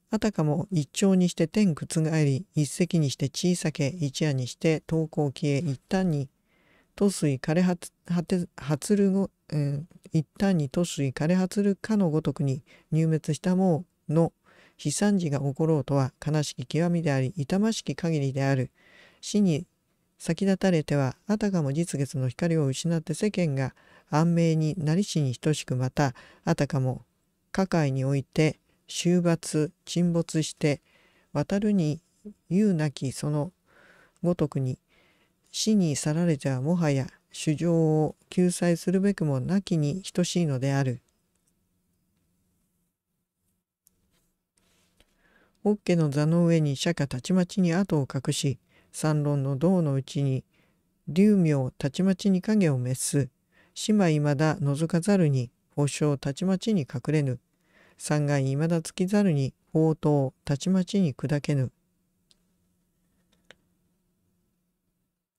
あたかも一丁にして天覆り、一石にして小さけ、一夜にして投稿消え、一旦に、都水枯れ果発るご、一旦に都水枯れ発るかのごとくに入滅したもうの悲惨事が起ころうとは悲しき極みであり、痛ましき限りである。死に先立たれては、あたかも実月の光を失って世間が安明になりしに等しくまた、あたかも、家界において、終罰沈没して渡るに言うなきそのごとくに死に去られちゃもはや主情を救済するべくもなきに等しいのである。オッケの座の上に釈迦たちまちに後を隠し三論の銅のうちに龍明たちまちに影を滅す姉妹まだ覗かざるに保証たちまちに隠れぬ三階未だ尽きざるに応答たちまちに砕けぬ。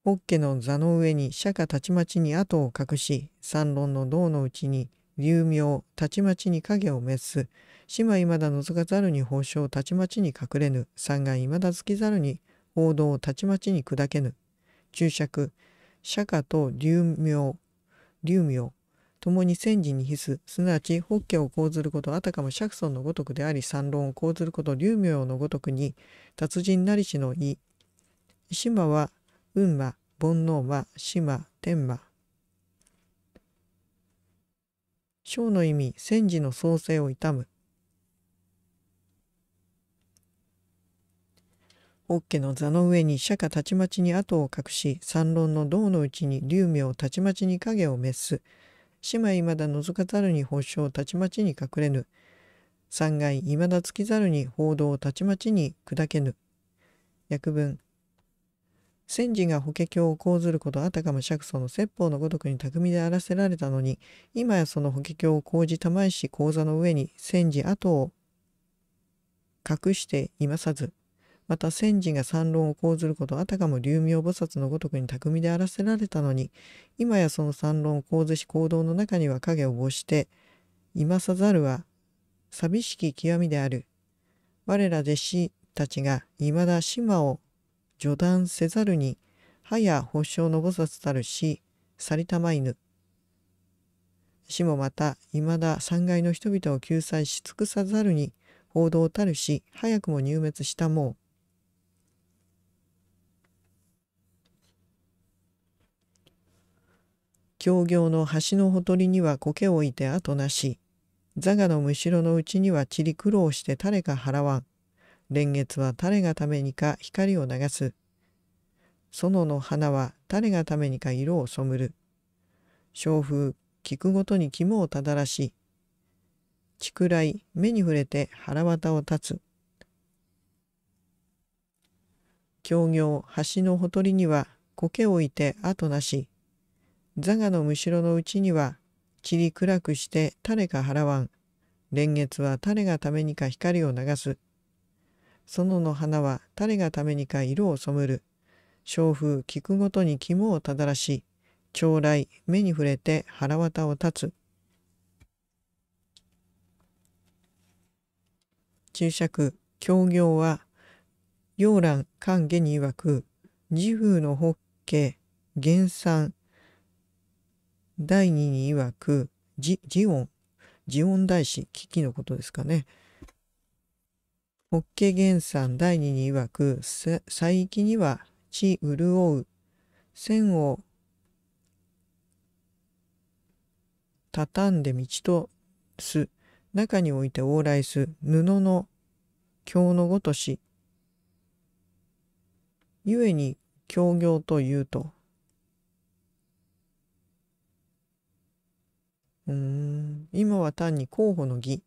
ホッケの座の上に釈迦たちまちに後を隠し、三論の道のうちに流明たちまちに影を滅す。島まだ覗かざるに宝奨たちまちに隠れぬ。三い未だ尽きざるに王道たちまちに砕けぬ。注釈釈迦と流明流明共に戦時に必須、すなわち法華を講ずること、あたかも釈尊のごとくであり、三論を講ずること、龍明のごとくに、達人なりしの意。島は、運馬、煩悩馬、島、天馬。章の意味、戦時の創生を悼む。オッケの座の上に釈迦たちまちに後を隠し、三論の胴のうちに龍明たちまちに影を滅す。姉妹まだ覗かざるに保証たちまちに隠れぬ。三階いまだつきざるに報道たちまちに砕けぬ。訳文。戦時が法華経を講ずることあたかも釈祖の説法のごとくに巧みであらせられたのに、今やその法華経を講じたまえし講座の上に戦時後を隠していまさず。また先人が三論を講ずることあたかも流明菩薩のごとくに巧みであらせられたのに今やその三論を講ずし行動の中には影を没して今さざるは寂しき極みである我ら弟子たちが未だ島を除断せざるにはや保証の菩薩たるし去りたま犬死もまた未だ三害の人々を救済し尽くさざるに報道たるし早くも入滅したもう協業の橋のほとりには苔を置いて後なし、座賀のむしろのうちには散り苦労して誰か払わん。蓮月は誰がためにか光を流す。園の花は誰がためにか色を染むる。小風、聞くごとに肝をただらし。竹くらい、目に触れて腹渡を立つ。協業、橋のほとりには苔を置いて後なし。座がのむしろのうちには、ちり暗くして誰か払わん。蓮月は誰がためにか光を流す。園の花は誰がためにか色を染むる。小風聞くごとに肝をただらし、将来目に触れて腹渡を立つ。注釈、協業は、養蘭歓下に曰く、自風の北景、原産、第2に曰く、ジジオン、ジオン大師、危機のことですかね。ホッケ原産第2に曰く、最域には地潤う、線を畳んで道とす、中において往来す、布の経のごとし、ゆえに協業というと、うーん、今は単に候補の儀。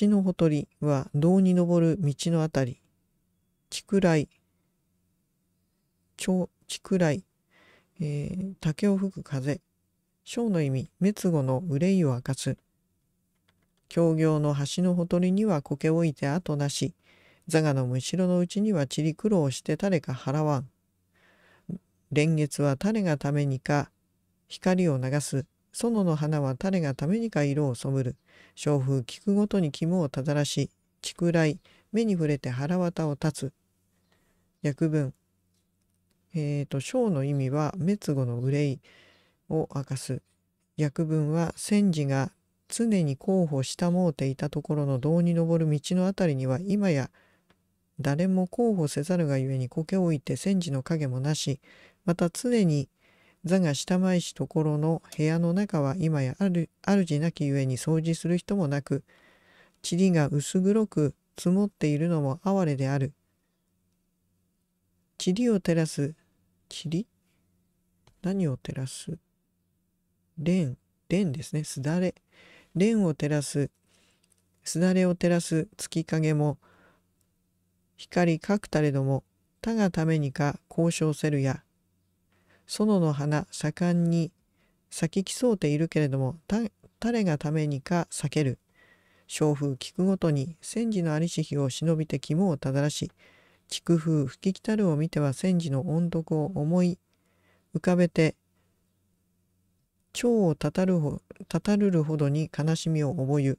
橋のほとりは道に登る道のあたり。竹雷、竹雷、えー、竹を吹く風。章の意味、滅後の憂いを明かす。協業の橋のほとりには苔を置いて後なし。座賀のむしろのうちにはちり苦労して誰か払わん。連月は誰がためにか光を流す園の花は種がためにか色を染むる小風聞くごとに肝をただらし竹雷目に触れて腹綿を立つ訳文えっ、ー、と小の意味は滅後の憂いを明かす訳文は戦時が常に候補したもうていたところの道に上る道のあたりには今や誰も候補せざるがゆえに苔を置いて戦時の影もなしまた常に座が下前しところの部屋の中は今やある主なきゆえに掃除する人もなく、塵が薄黒く積もっているのも哀れである。塵を照らす、塵何を照らす蓮、蓮ですね、すだれ。蓮を照らす、すだれを照らす月影も、光かくたれども、他がためにか交渉せるや、園の花盛んに咲き競うているけれども誰がためにか避ける小風聞くごとに戦時のありし日を忍びて肝をただらし菊風吹き来るを見ては戦時の音読を思い浮かべて蝶をたたるほたたるるほどに悲しみを覚ゆ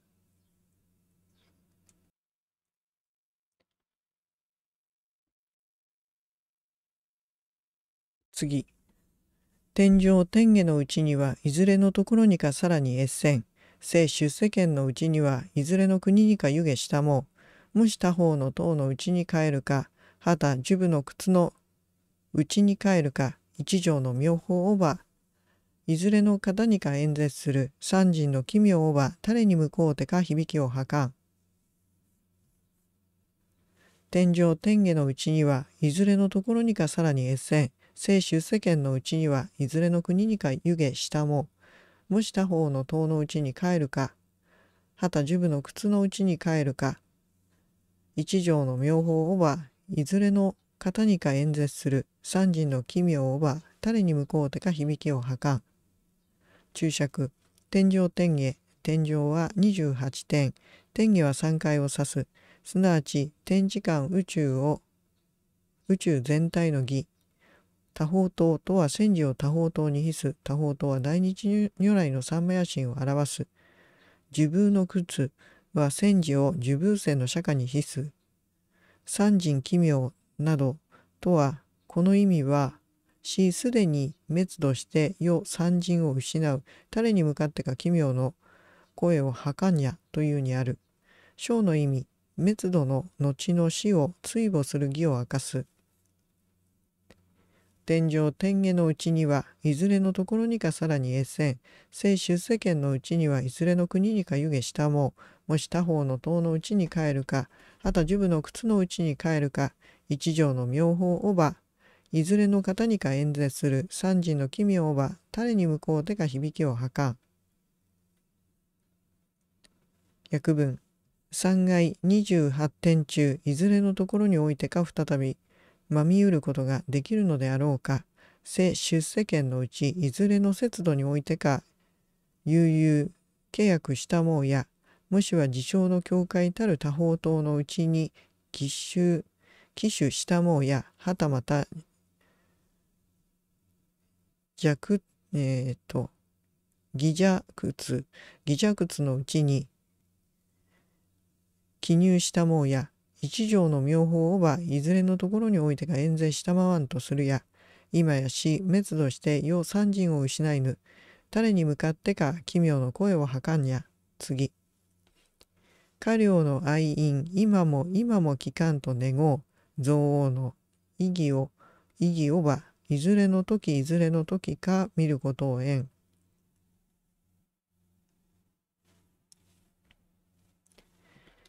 次天上天下のうちにはいずれのところにかさらに越戦聖出世権のうちにはいずれの国にか湯気したもう無他方の塔のうちに帰るか肌樹部の靴のうちに帰るか一条の妙法をばいずれの方にか演説する三人の奇妙をば誰に向こうてか響きをはかん天上天下のうちにはいずれのところにかさらに越戦聖出世間のうちにはいずれの国にか湯気したも、し他方の塔のうちに帰るか、はた十部の靴のうちに帰るか、一条の妙法をば、いずれの方にか演説する三人の奇妙をば、誰に向こうてか響きをはかん。注釈、天上天下、天上は28点、天下は3回を指す、すなわち天時間宇宙を、宇宙全体の儀。多方等とは戦時を多方等に比す。多方塔は大日如来の三枚野心を表す。呪文の靴は戦時を呪文船の釈迦に比す。三人奇妙などとは、この意味は、しすでに滅度して世三人を失う、誰に向かってか奇妙の声をはかんやというにある。章の意味、滅度の後の死を追慕する義を明かす。天上天下のうちにはいずれのところにかさらに越ん聖出世間のうちにはいずれの国にか湯気したももし他方の塔のうちに帰るかあた十部の靴のうちに帰るか一条の妙法おばいずれの方にか演説する三人の奇妙おば誰に向こう手か響きをはかん。訳文三階十八点中いずれのところにおいてか再びまみうることができるのであろうか世出世権のうちいずれの節度においてか悠々契約したもうやもしは自称の教会たる多方等のうちに奇襲奇襲したもうやはたまた弱えっ、ー、と偽弱屈偽弱屈のうちに記入したもうや一条の妙法をばいずれのところにおいてが演説したまわんとするや今やし滅度して要三人を失いぬ誰に向かってか奇妙の声を吐かんや次家領の愛因今も今もかんと願う憎悪の意義を意義をばいずれの時いずれの時か見ることを縁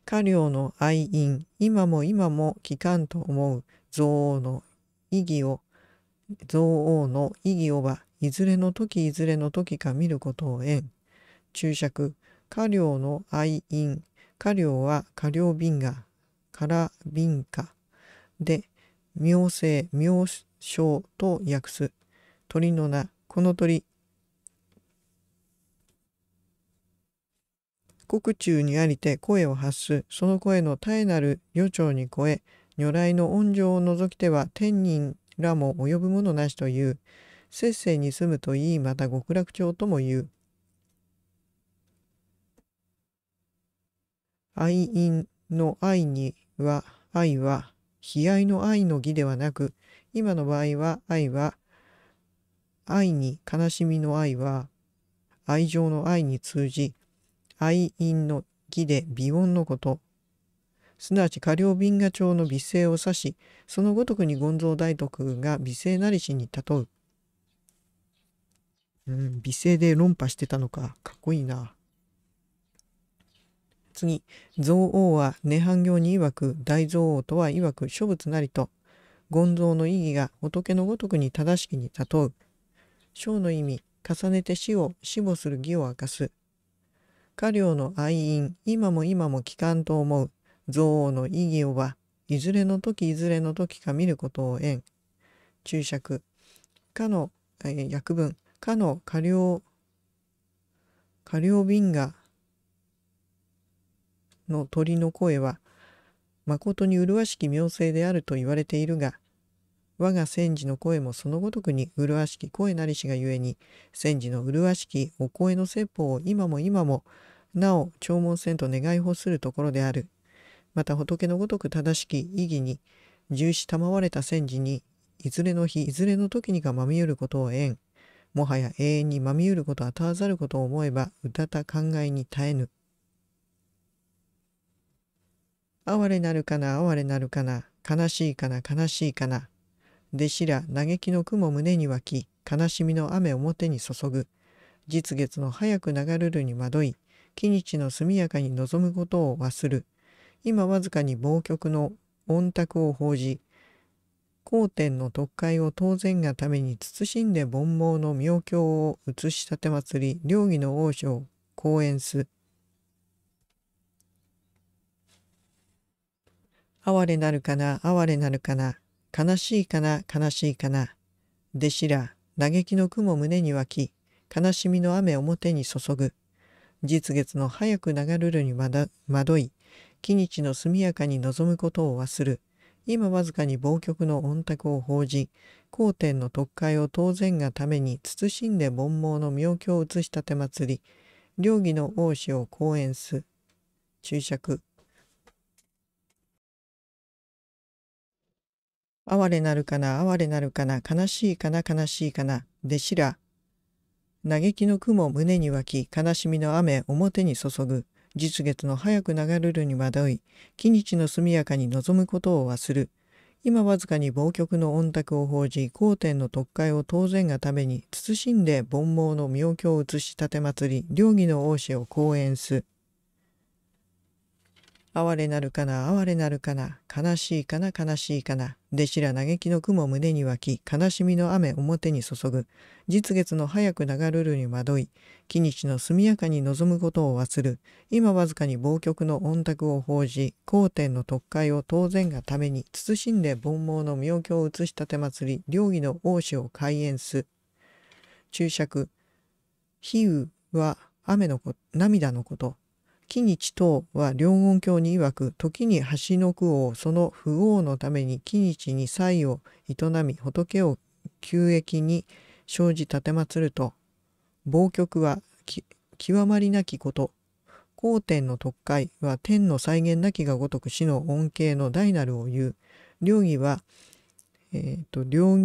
家領の愛因、今も今も帰還と思う憎悪の意義を、憎悪の意義をはいずれの時いずれの時か見ることを縁。注釈、家領の愛因、家領は家領瓶が、から瓶か、で、妙性、妙症と訳す。鳥の名、この鳥、国中にありて声を発すその声の絶えなる余長に超え如来の恩情を除きては天人らも及ぶものなしというせっせいに住むといいまた極楽鳥とも言う愛因の愛には愛は悲哀の愛の義ではなく今の場合は愛は愛に悲しみの愛は愛情の愛に通じ愛因の義で微音のこと。すなわち家良、瓶河町の美声を指し、そのごとくに権蔵大徳が美声なりしに例う。うん、美声で論破してたのか、かっこいいな。次、蔵王は涅槃行に曰く、大蔵王とは曰く諸仏なりと、権蔵の意義が仏のごとくに正しきに例う。章の意味、重ねて死を死をする義を明かす。家領の愛因、今も今も帰還と思う、憎悪の意義をはいずれの時いずれの時か見ることを縁。注釈。かの、えー、訳文。かの過料、過料瓶河の鳥の声は、誠に麗しき妙声であると言われているが、我が戦時の声もそのごとくに麗しき声なりしがゆえに戦時の麗しきお声の説法を今も今もなお弔問せんと願い欲するところであるまた仏のごとく正しき意義に重視賜われた戦時にいずれの日いずれの時にがまみゆることを縁もはや永遠にまみゆることはたわざることを思えばうたた考えに耐えぬ哀れなるかな哀れなるかな悲しいかな悲しいかな弟子ら嘆きの雲胸に湧き悲しみの雨表に注ぐ実月の早く流れるに惑い木日の速やかに望むことを忘る今わずかに暴曲の御卓を報じ皇天の特会を当然がために慎んで煩悩の妙境を移し立て祭り両儀の王将講演す哀れなるかな哀れなるかな悲しいかな悲しいかな。弟子ら嘆きの雲胸に湧き悲しみの雨表に注ぐ。実月の早く流るるに惑い木日の速やかに望むことを忘る。今わずかに暴曲の御託を報じ皇天の特会を当然がために慎んで煩悩の妙境を移した手祭り両義の王子を講演す注釈哀れなるかな、哀れなるかな、悲しいかな、悲しいかな、弟子ら。嘆きの雲胸に湧き、悲しみの雨表に注ぐ。実月の早く流れるに惑い、木日の速やかに望むことを忘る。今わずかに暴曲の御託を報じ、皇天の特会を当然がために、謹んで煩悩の妙境を移し奉り、両義の王子を講演す。哀れなるかな哀れなるかな悲しいかな悲しいかな弟子ら嘆きの雲胸に湧き悲しみの雨表に注ぐ実月の早く流るるに惑い木日の速やかに望むことを忘る今わずかに暴曲の御託を報じ交天の特会を当然がために慎んで煩悩の妙境を移したて祭り両義の王子を開演す注釈比喩は雨のこ涙のこと木日等は両言教に曰く時に橋の句をその不王のために木日に祭を営み仏を旧益に生じ奉ると暴曲は極まりなきこと後天の特会は天の再現なきがごとく死の恩恵の大なるを言う両儀は、えーと、両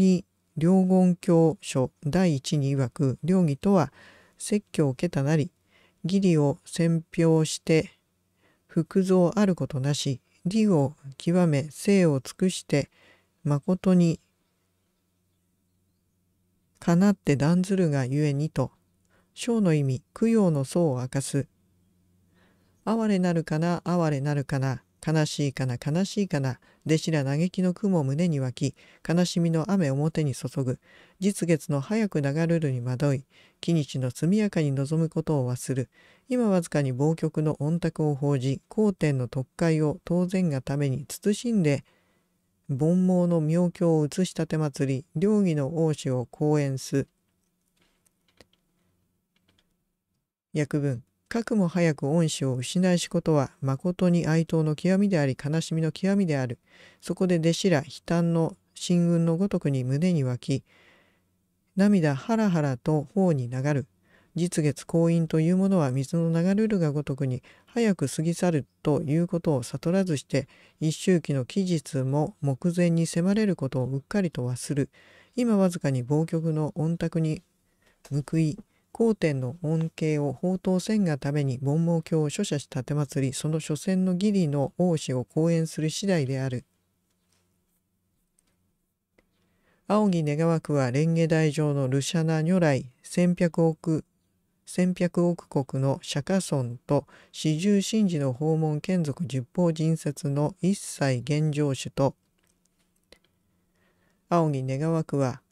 両言教書第一に曰く両儀とは説教を受けたなり義理を宣評して福造あることなし理を極め性を尽くして誠にかなって断ずるがゆえにと章の意味供養の層を明かす哀れなるかな哀れなるかな悲しいかな悲しいかな弟子ら嘆きの雲胸に湧き、悲しみの雨表に注ぐ、実月の早く流れるに惑い、木日の速やかに望むことを忘る、今わずかに暴局の御託を報じ、皇天の特会を当然がために慎んで、煩悩の妙境を移したて祭り、両儀の王子を講演す。訳文刻も早く恩師を失いしことは、誠に哀悼の極みであり、悲しみの極みである。そこで弟子ら、悲嘆の進軍のごとくに胸に湧き、涙ハラハラと頬に流る。実月婚姻というものは水の流れるがごとくに早く過ぎ去るということを悟らずして一周期の期日も目前に迫れることをうっかりと忘る今わずかに暴局の御卓に報い光天の恩恵を宝刀せがために文盲教を所社し奉りその所詮の義理の王子を講演する次第である。青木願わくは蓮華大乗のルシャナ如来千百億千百億国の釈迦尊と四十神事の訪問眷属十方人説の一切現状主と青木願わくは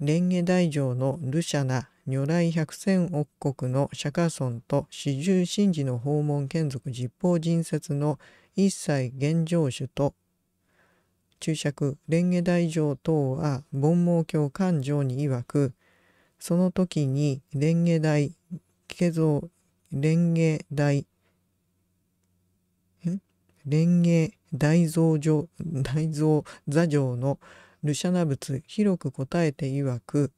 蓮華大乗のルシャナ如来百千億国の釈迦尊と四十神事の訪問眷属実法人説の一切現状主と注釈蓮華大乗等は煩毛教官上に曰くその時に蓮華大家造蓮華大蓮華大蔵大蔵座上のルシャナ仏広く答えて曰く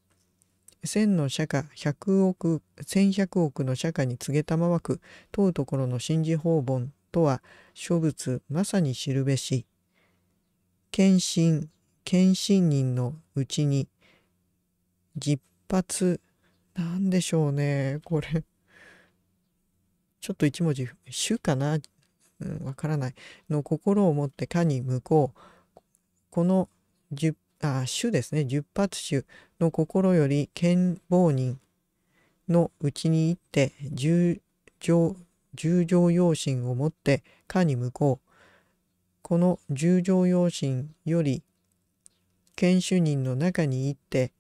千の釈迦百億千百億の釈迦に告げたまわく問うところの信じ法本とは諸仏まさに知るべし献身献身人のうちに実発なんでしょうねこれちょっと一文字「主」かなうん、わからないの心を持ってかに向こうこの十あ、種ですね、十発種の心より健忘人のうちに行って、十条、十条用心を持って、かに向こう。この十条用心より、剣主人の中に行って、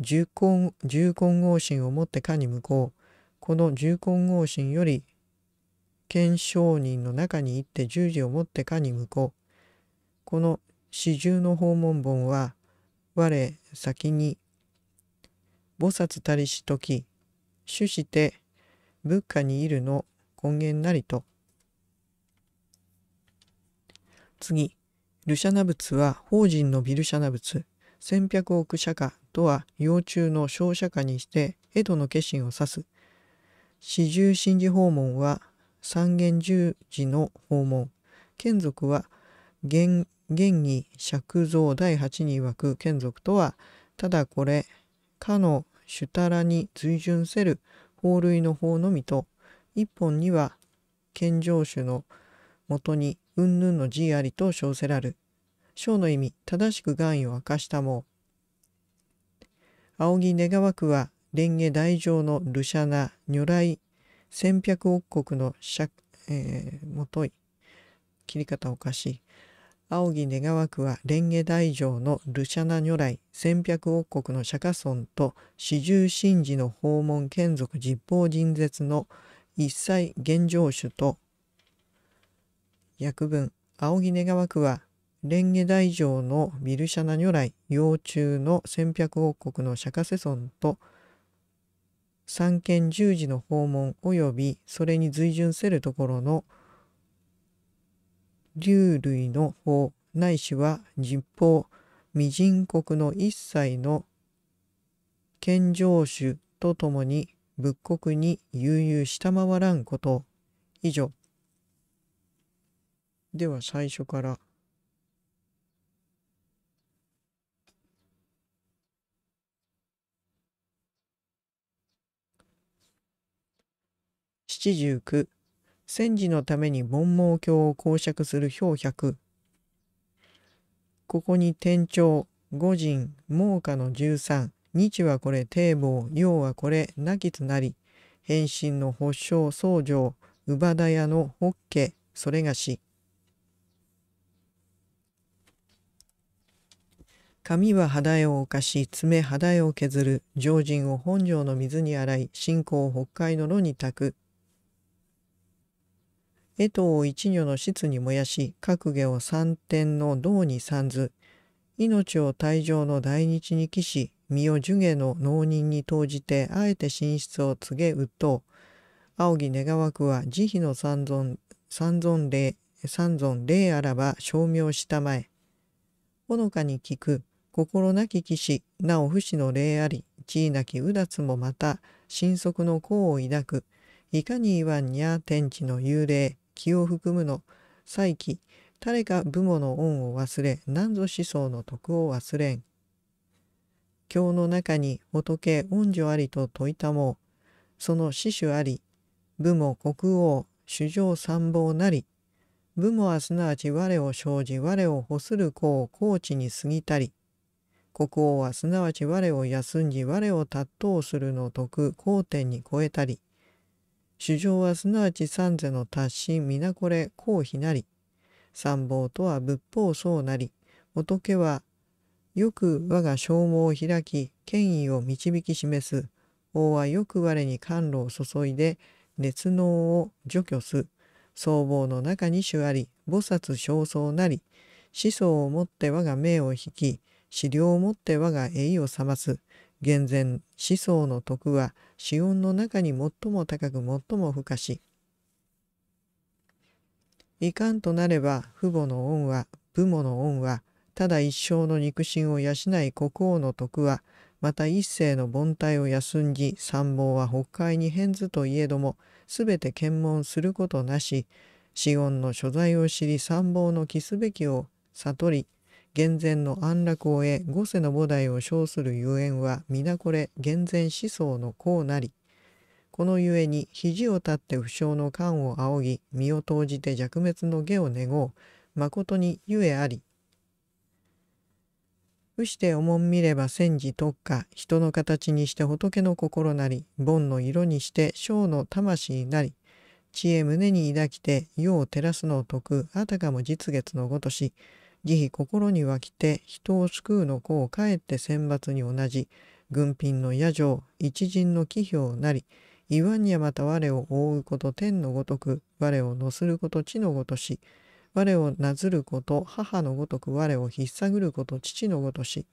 重根、合心を持ってかに向こう。この重根合心より、剣商人の中に行って十字を持ってかに向こう。この四重の訪問本は我先に菩薩たりしとき主して仏家にいるの根源なりと次ルシャナ仏は法人のビルシャナ仏千百億釈迦とは幼虫の小釈迦にして江戸の化身を指す四重神事訪問は三元十字の訪問眷属は元現に釈像第八に曰く眷属とは、ただこれ、かの主たらに随順せる法類の法のみと、一本には献上主のもとに云々の字ありと称せらる。章の意味、正しく願意を明かしたも仰ぎ願わくは、蓮華大乗のルシャナ、如来、千百億国の釈、えー、もとい。切り方おかしい。青木願川区は蓮華大城のルシャナ如来千百億国の釈迦尊と四十神事の訪問眷属実法人絶の一切現状主と訳文青木願川区は蓮華大城のビルシャナ如来幼虫の千百王国の釈迦世尊と三権十字の訪問及びそれに随順せるところの竜類の法ないしは実法未人国の一切の健常種とともに仏国に悠々下回らんこと以上では最初から七十九戦時のために文盲教を公爵する表百ここに天朝五人猛火の十三日はこれ堤防要はこれ亡きつなり変身の発祥僧正乳母田屋のホッケそれがし髪は肌絵を犯し爪肌絵を削る常人を本城の水に洗い信仰を北海の炉に炊く江藤を一女の室に燃やし、閣下を三点の銅に参ず命を退場の大日に帰し、身を呪下の農人に投じて、あえて寝室を告げ鬱陶。青木願わくは慈悲の三尊、三尊霊、三尊霊あらば証明したまえ。ほのかに聞く、心なき騎士、なお不死の霊あり、地位なきうだつもまた、神速の功を抱く、いかに言わんにゃ天地の幽霊、気を含むの再起誰か武母の恩を忘れ何ぞ思想の徳を忘れん経の中に仏恩女ありと説いたもうその死守あり武も国王主上参謀なり武母はすなわち我を生じ我を欲する子を高知に過ぎたり国王はすなわち我を休んじ我を尊うするの徳高天に超えたり主情はすなわち三世の達し皆これ公費なり。参謀とは仏法僧なり。仏はよく我が消耗を開き、権威を導き示す。王はよく我に甘露を注いで、熱能を除去す。僧帽の中に主あり、菩薩焦燥なり。思想をもって我が命を引き、資料をもって我が栄を覚ます。厳然、思想の徳は、子音の中に最も高く最も付加し、いかんとなれば父母の恩は、父母の恩は、ただ一生の肉親を養い国王の徳は、また一世の凡体を休んじ、参謀は北海に変ずといえども、すべて検問することなし、子音の所在を知り参謀の帰すべきを悟り、厳然の安楽を得五世の菩提を称するゆえんは皆これ厳然思想の功なりこのゆえに肘を立って不詳の勘を仰ぎ身を投じて弱滅の下を願う誠にゆえあり伏しておもん見れば戦時特化人の形にして仏の心なり盆の色にして生の魂なり知恵胸に抱きて世を照らすのを説くあたかも実月のごとし慈悲心に湧きて人を救うの子をかえって選抜に同じ軍品の野城一陣の奇兵なり言わんやまた我を覆うこと天のごとく我を乗すること地のごとし我をなずること母のごとく我をひっさぐること父のごとし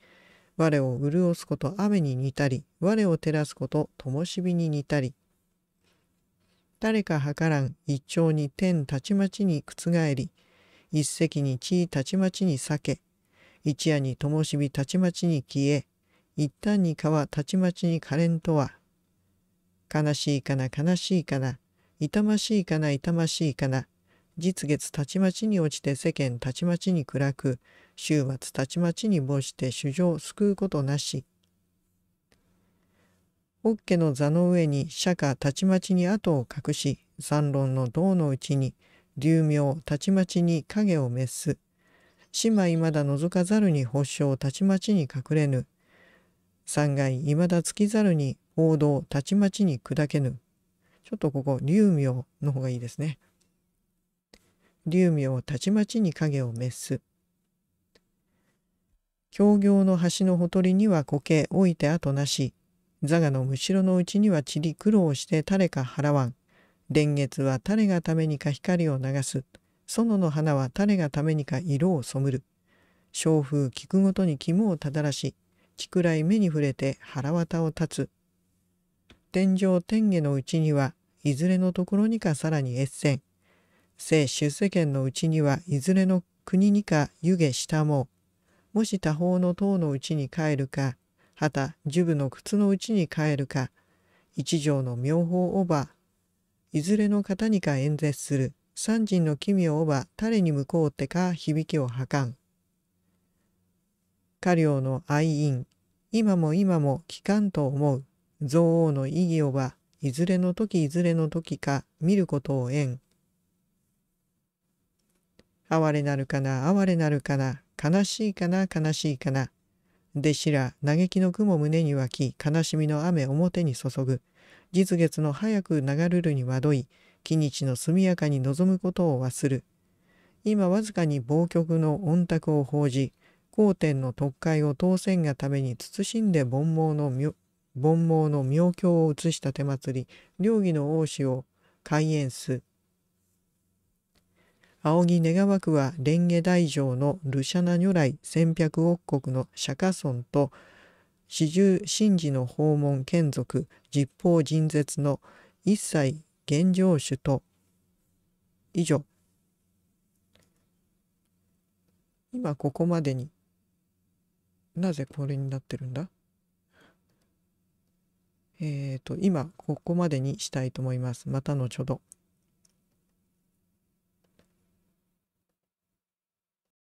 我を潤すこと雨に似たり我を照らすこと灯火に似たり誰か計らん一丁に天たちまちに覆り一石に地たちまちに避け、一夜に灯火たちまちに消え、一旦に川たちまちにかれんとは、悲しいかな悲しいかな、痛ましいかな痛ましいかな、実月たちまちに落ちて世間たちまちに暗く、終末たちまちに没して衆生救うことなし。ホッケの座の上に釈迦たちまちに後を隠し、三論の道のうちに、流明たちまちに影を滅す姉妹まだ覗かざるに発証たちまちに隠れぬ三階いまだつきざるに王道たちまちに砕けぬちょっとここ流明の方がいいですね流明たちまちに影を滅す協業の橋のほとりには苔置いて後なし座賀のむしろのうちには散り苦労して誰か払わん蓮月は誰がためにか光を流す。園の花は誰がためにか色を染むる。小風聞くごとに肝をただらし、木くらい目に触れて腹綿を立つ。天上天下のうちには、いずれのところにかさらに越線聖出世間のうちには、いずれの国にか湯気したももし他方の塔のうちに帰るか、はた、呪部の靴のうちに帰るか、一条の妙法をば、いずれの方にか演説する。三人の奇妙は誰に向こうってか響きを吐かん。家領の愛因、今も今も聞かんと思う。憎王の意義をはいずれの時いずれの時か見ることを縁。哀れなるかな哀れなるかな悲しいかな悲しいかな。弟子ら嘆きの雲胸に湧き悲しみの雨表に注ぐ。実月の早く流るるに惑い、木日の速やかに望むことを忘る。今わずかに暴曲の御卓を報じ、皇天の特会を当選がために慎んで煩悩の妙煩悩の妙境を移した手祭り、両儀の王子を開演す。仰ぎ願わくは蓮華大城の瑠舎那如来千百億国の釈迦尊と始終神事の訪問眷属実法人絶の一切現状主と以上今ここまでになぜこれになってるんだえっ、ー、と今ここまでにしたいと思いますまた後ほど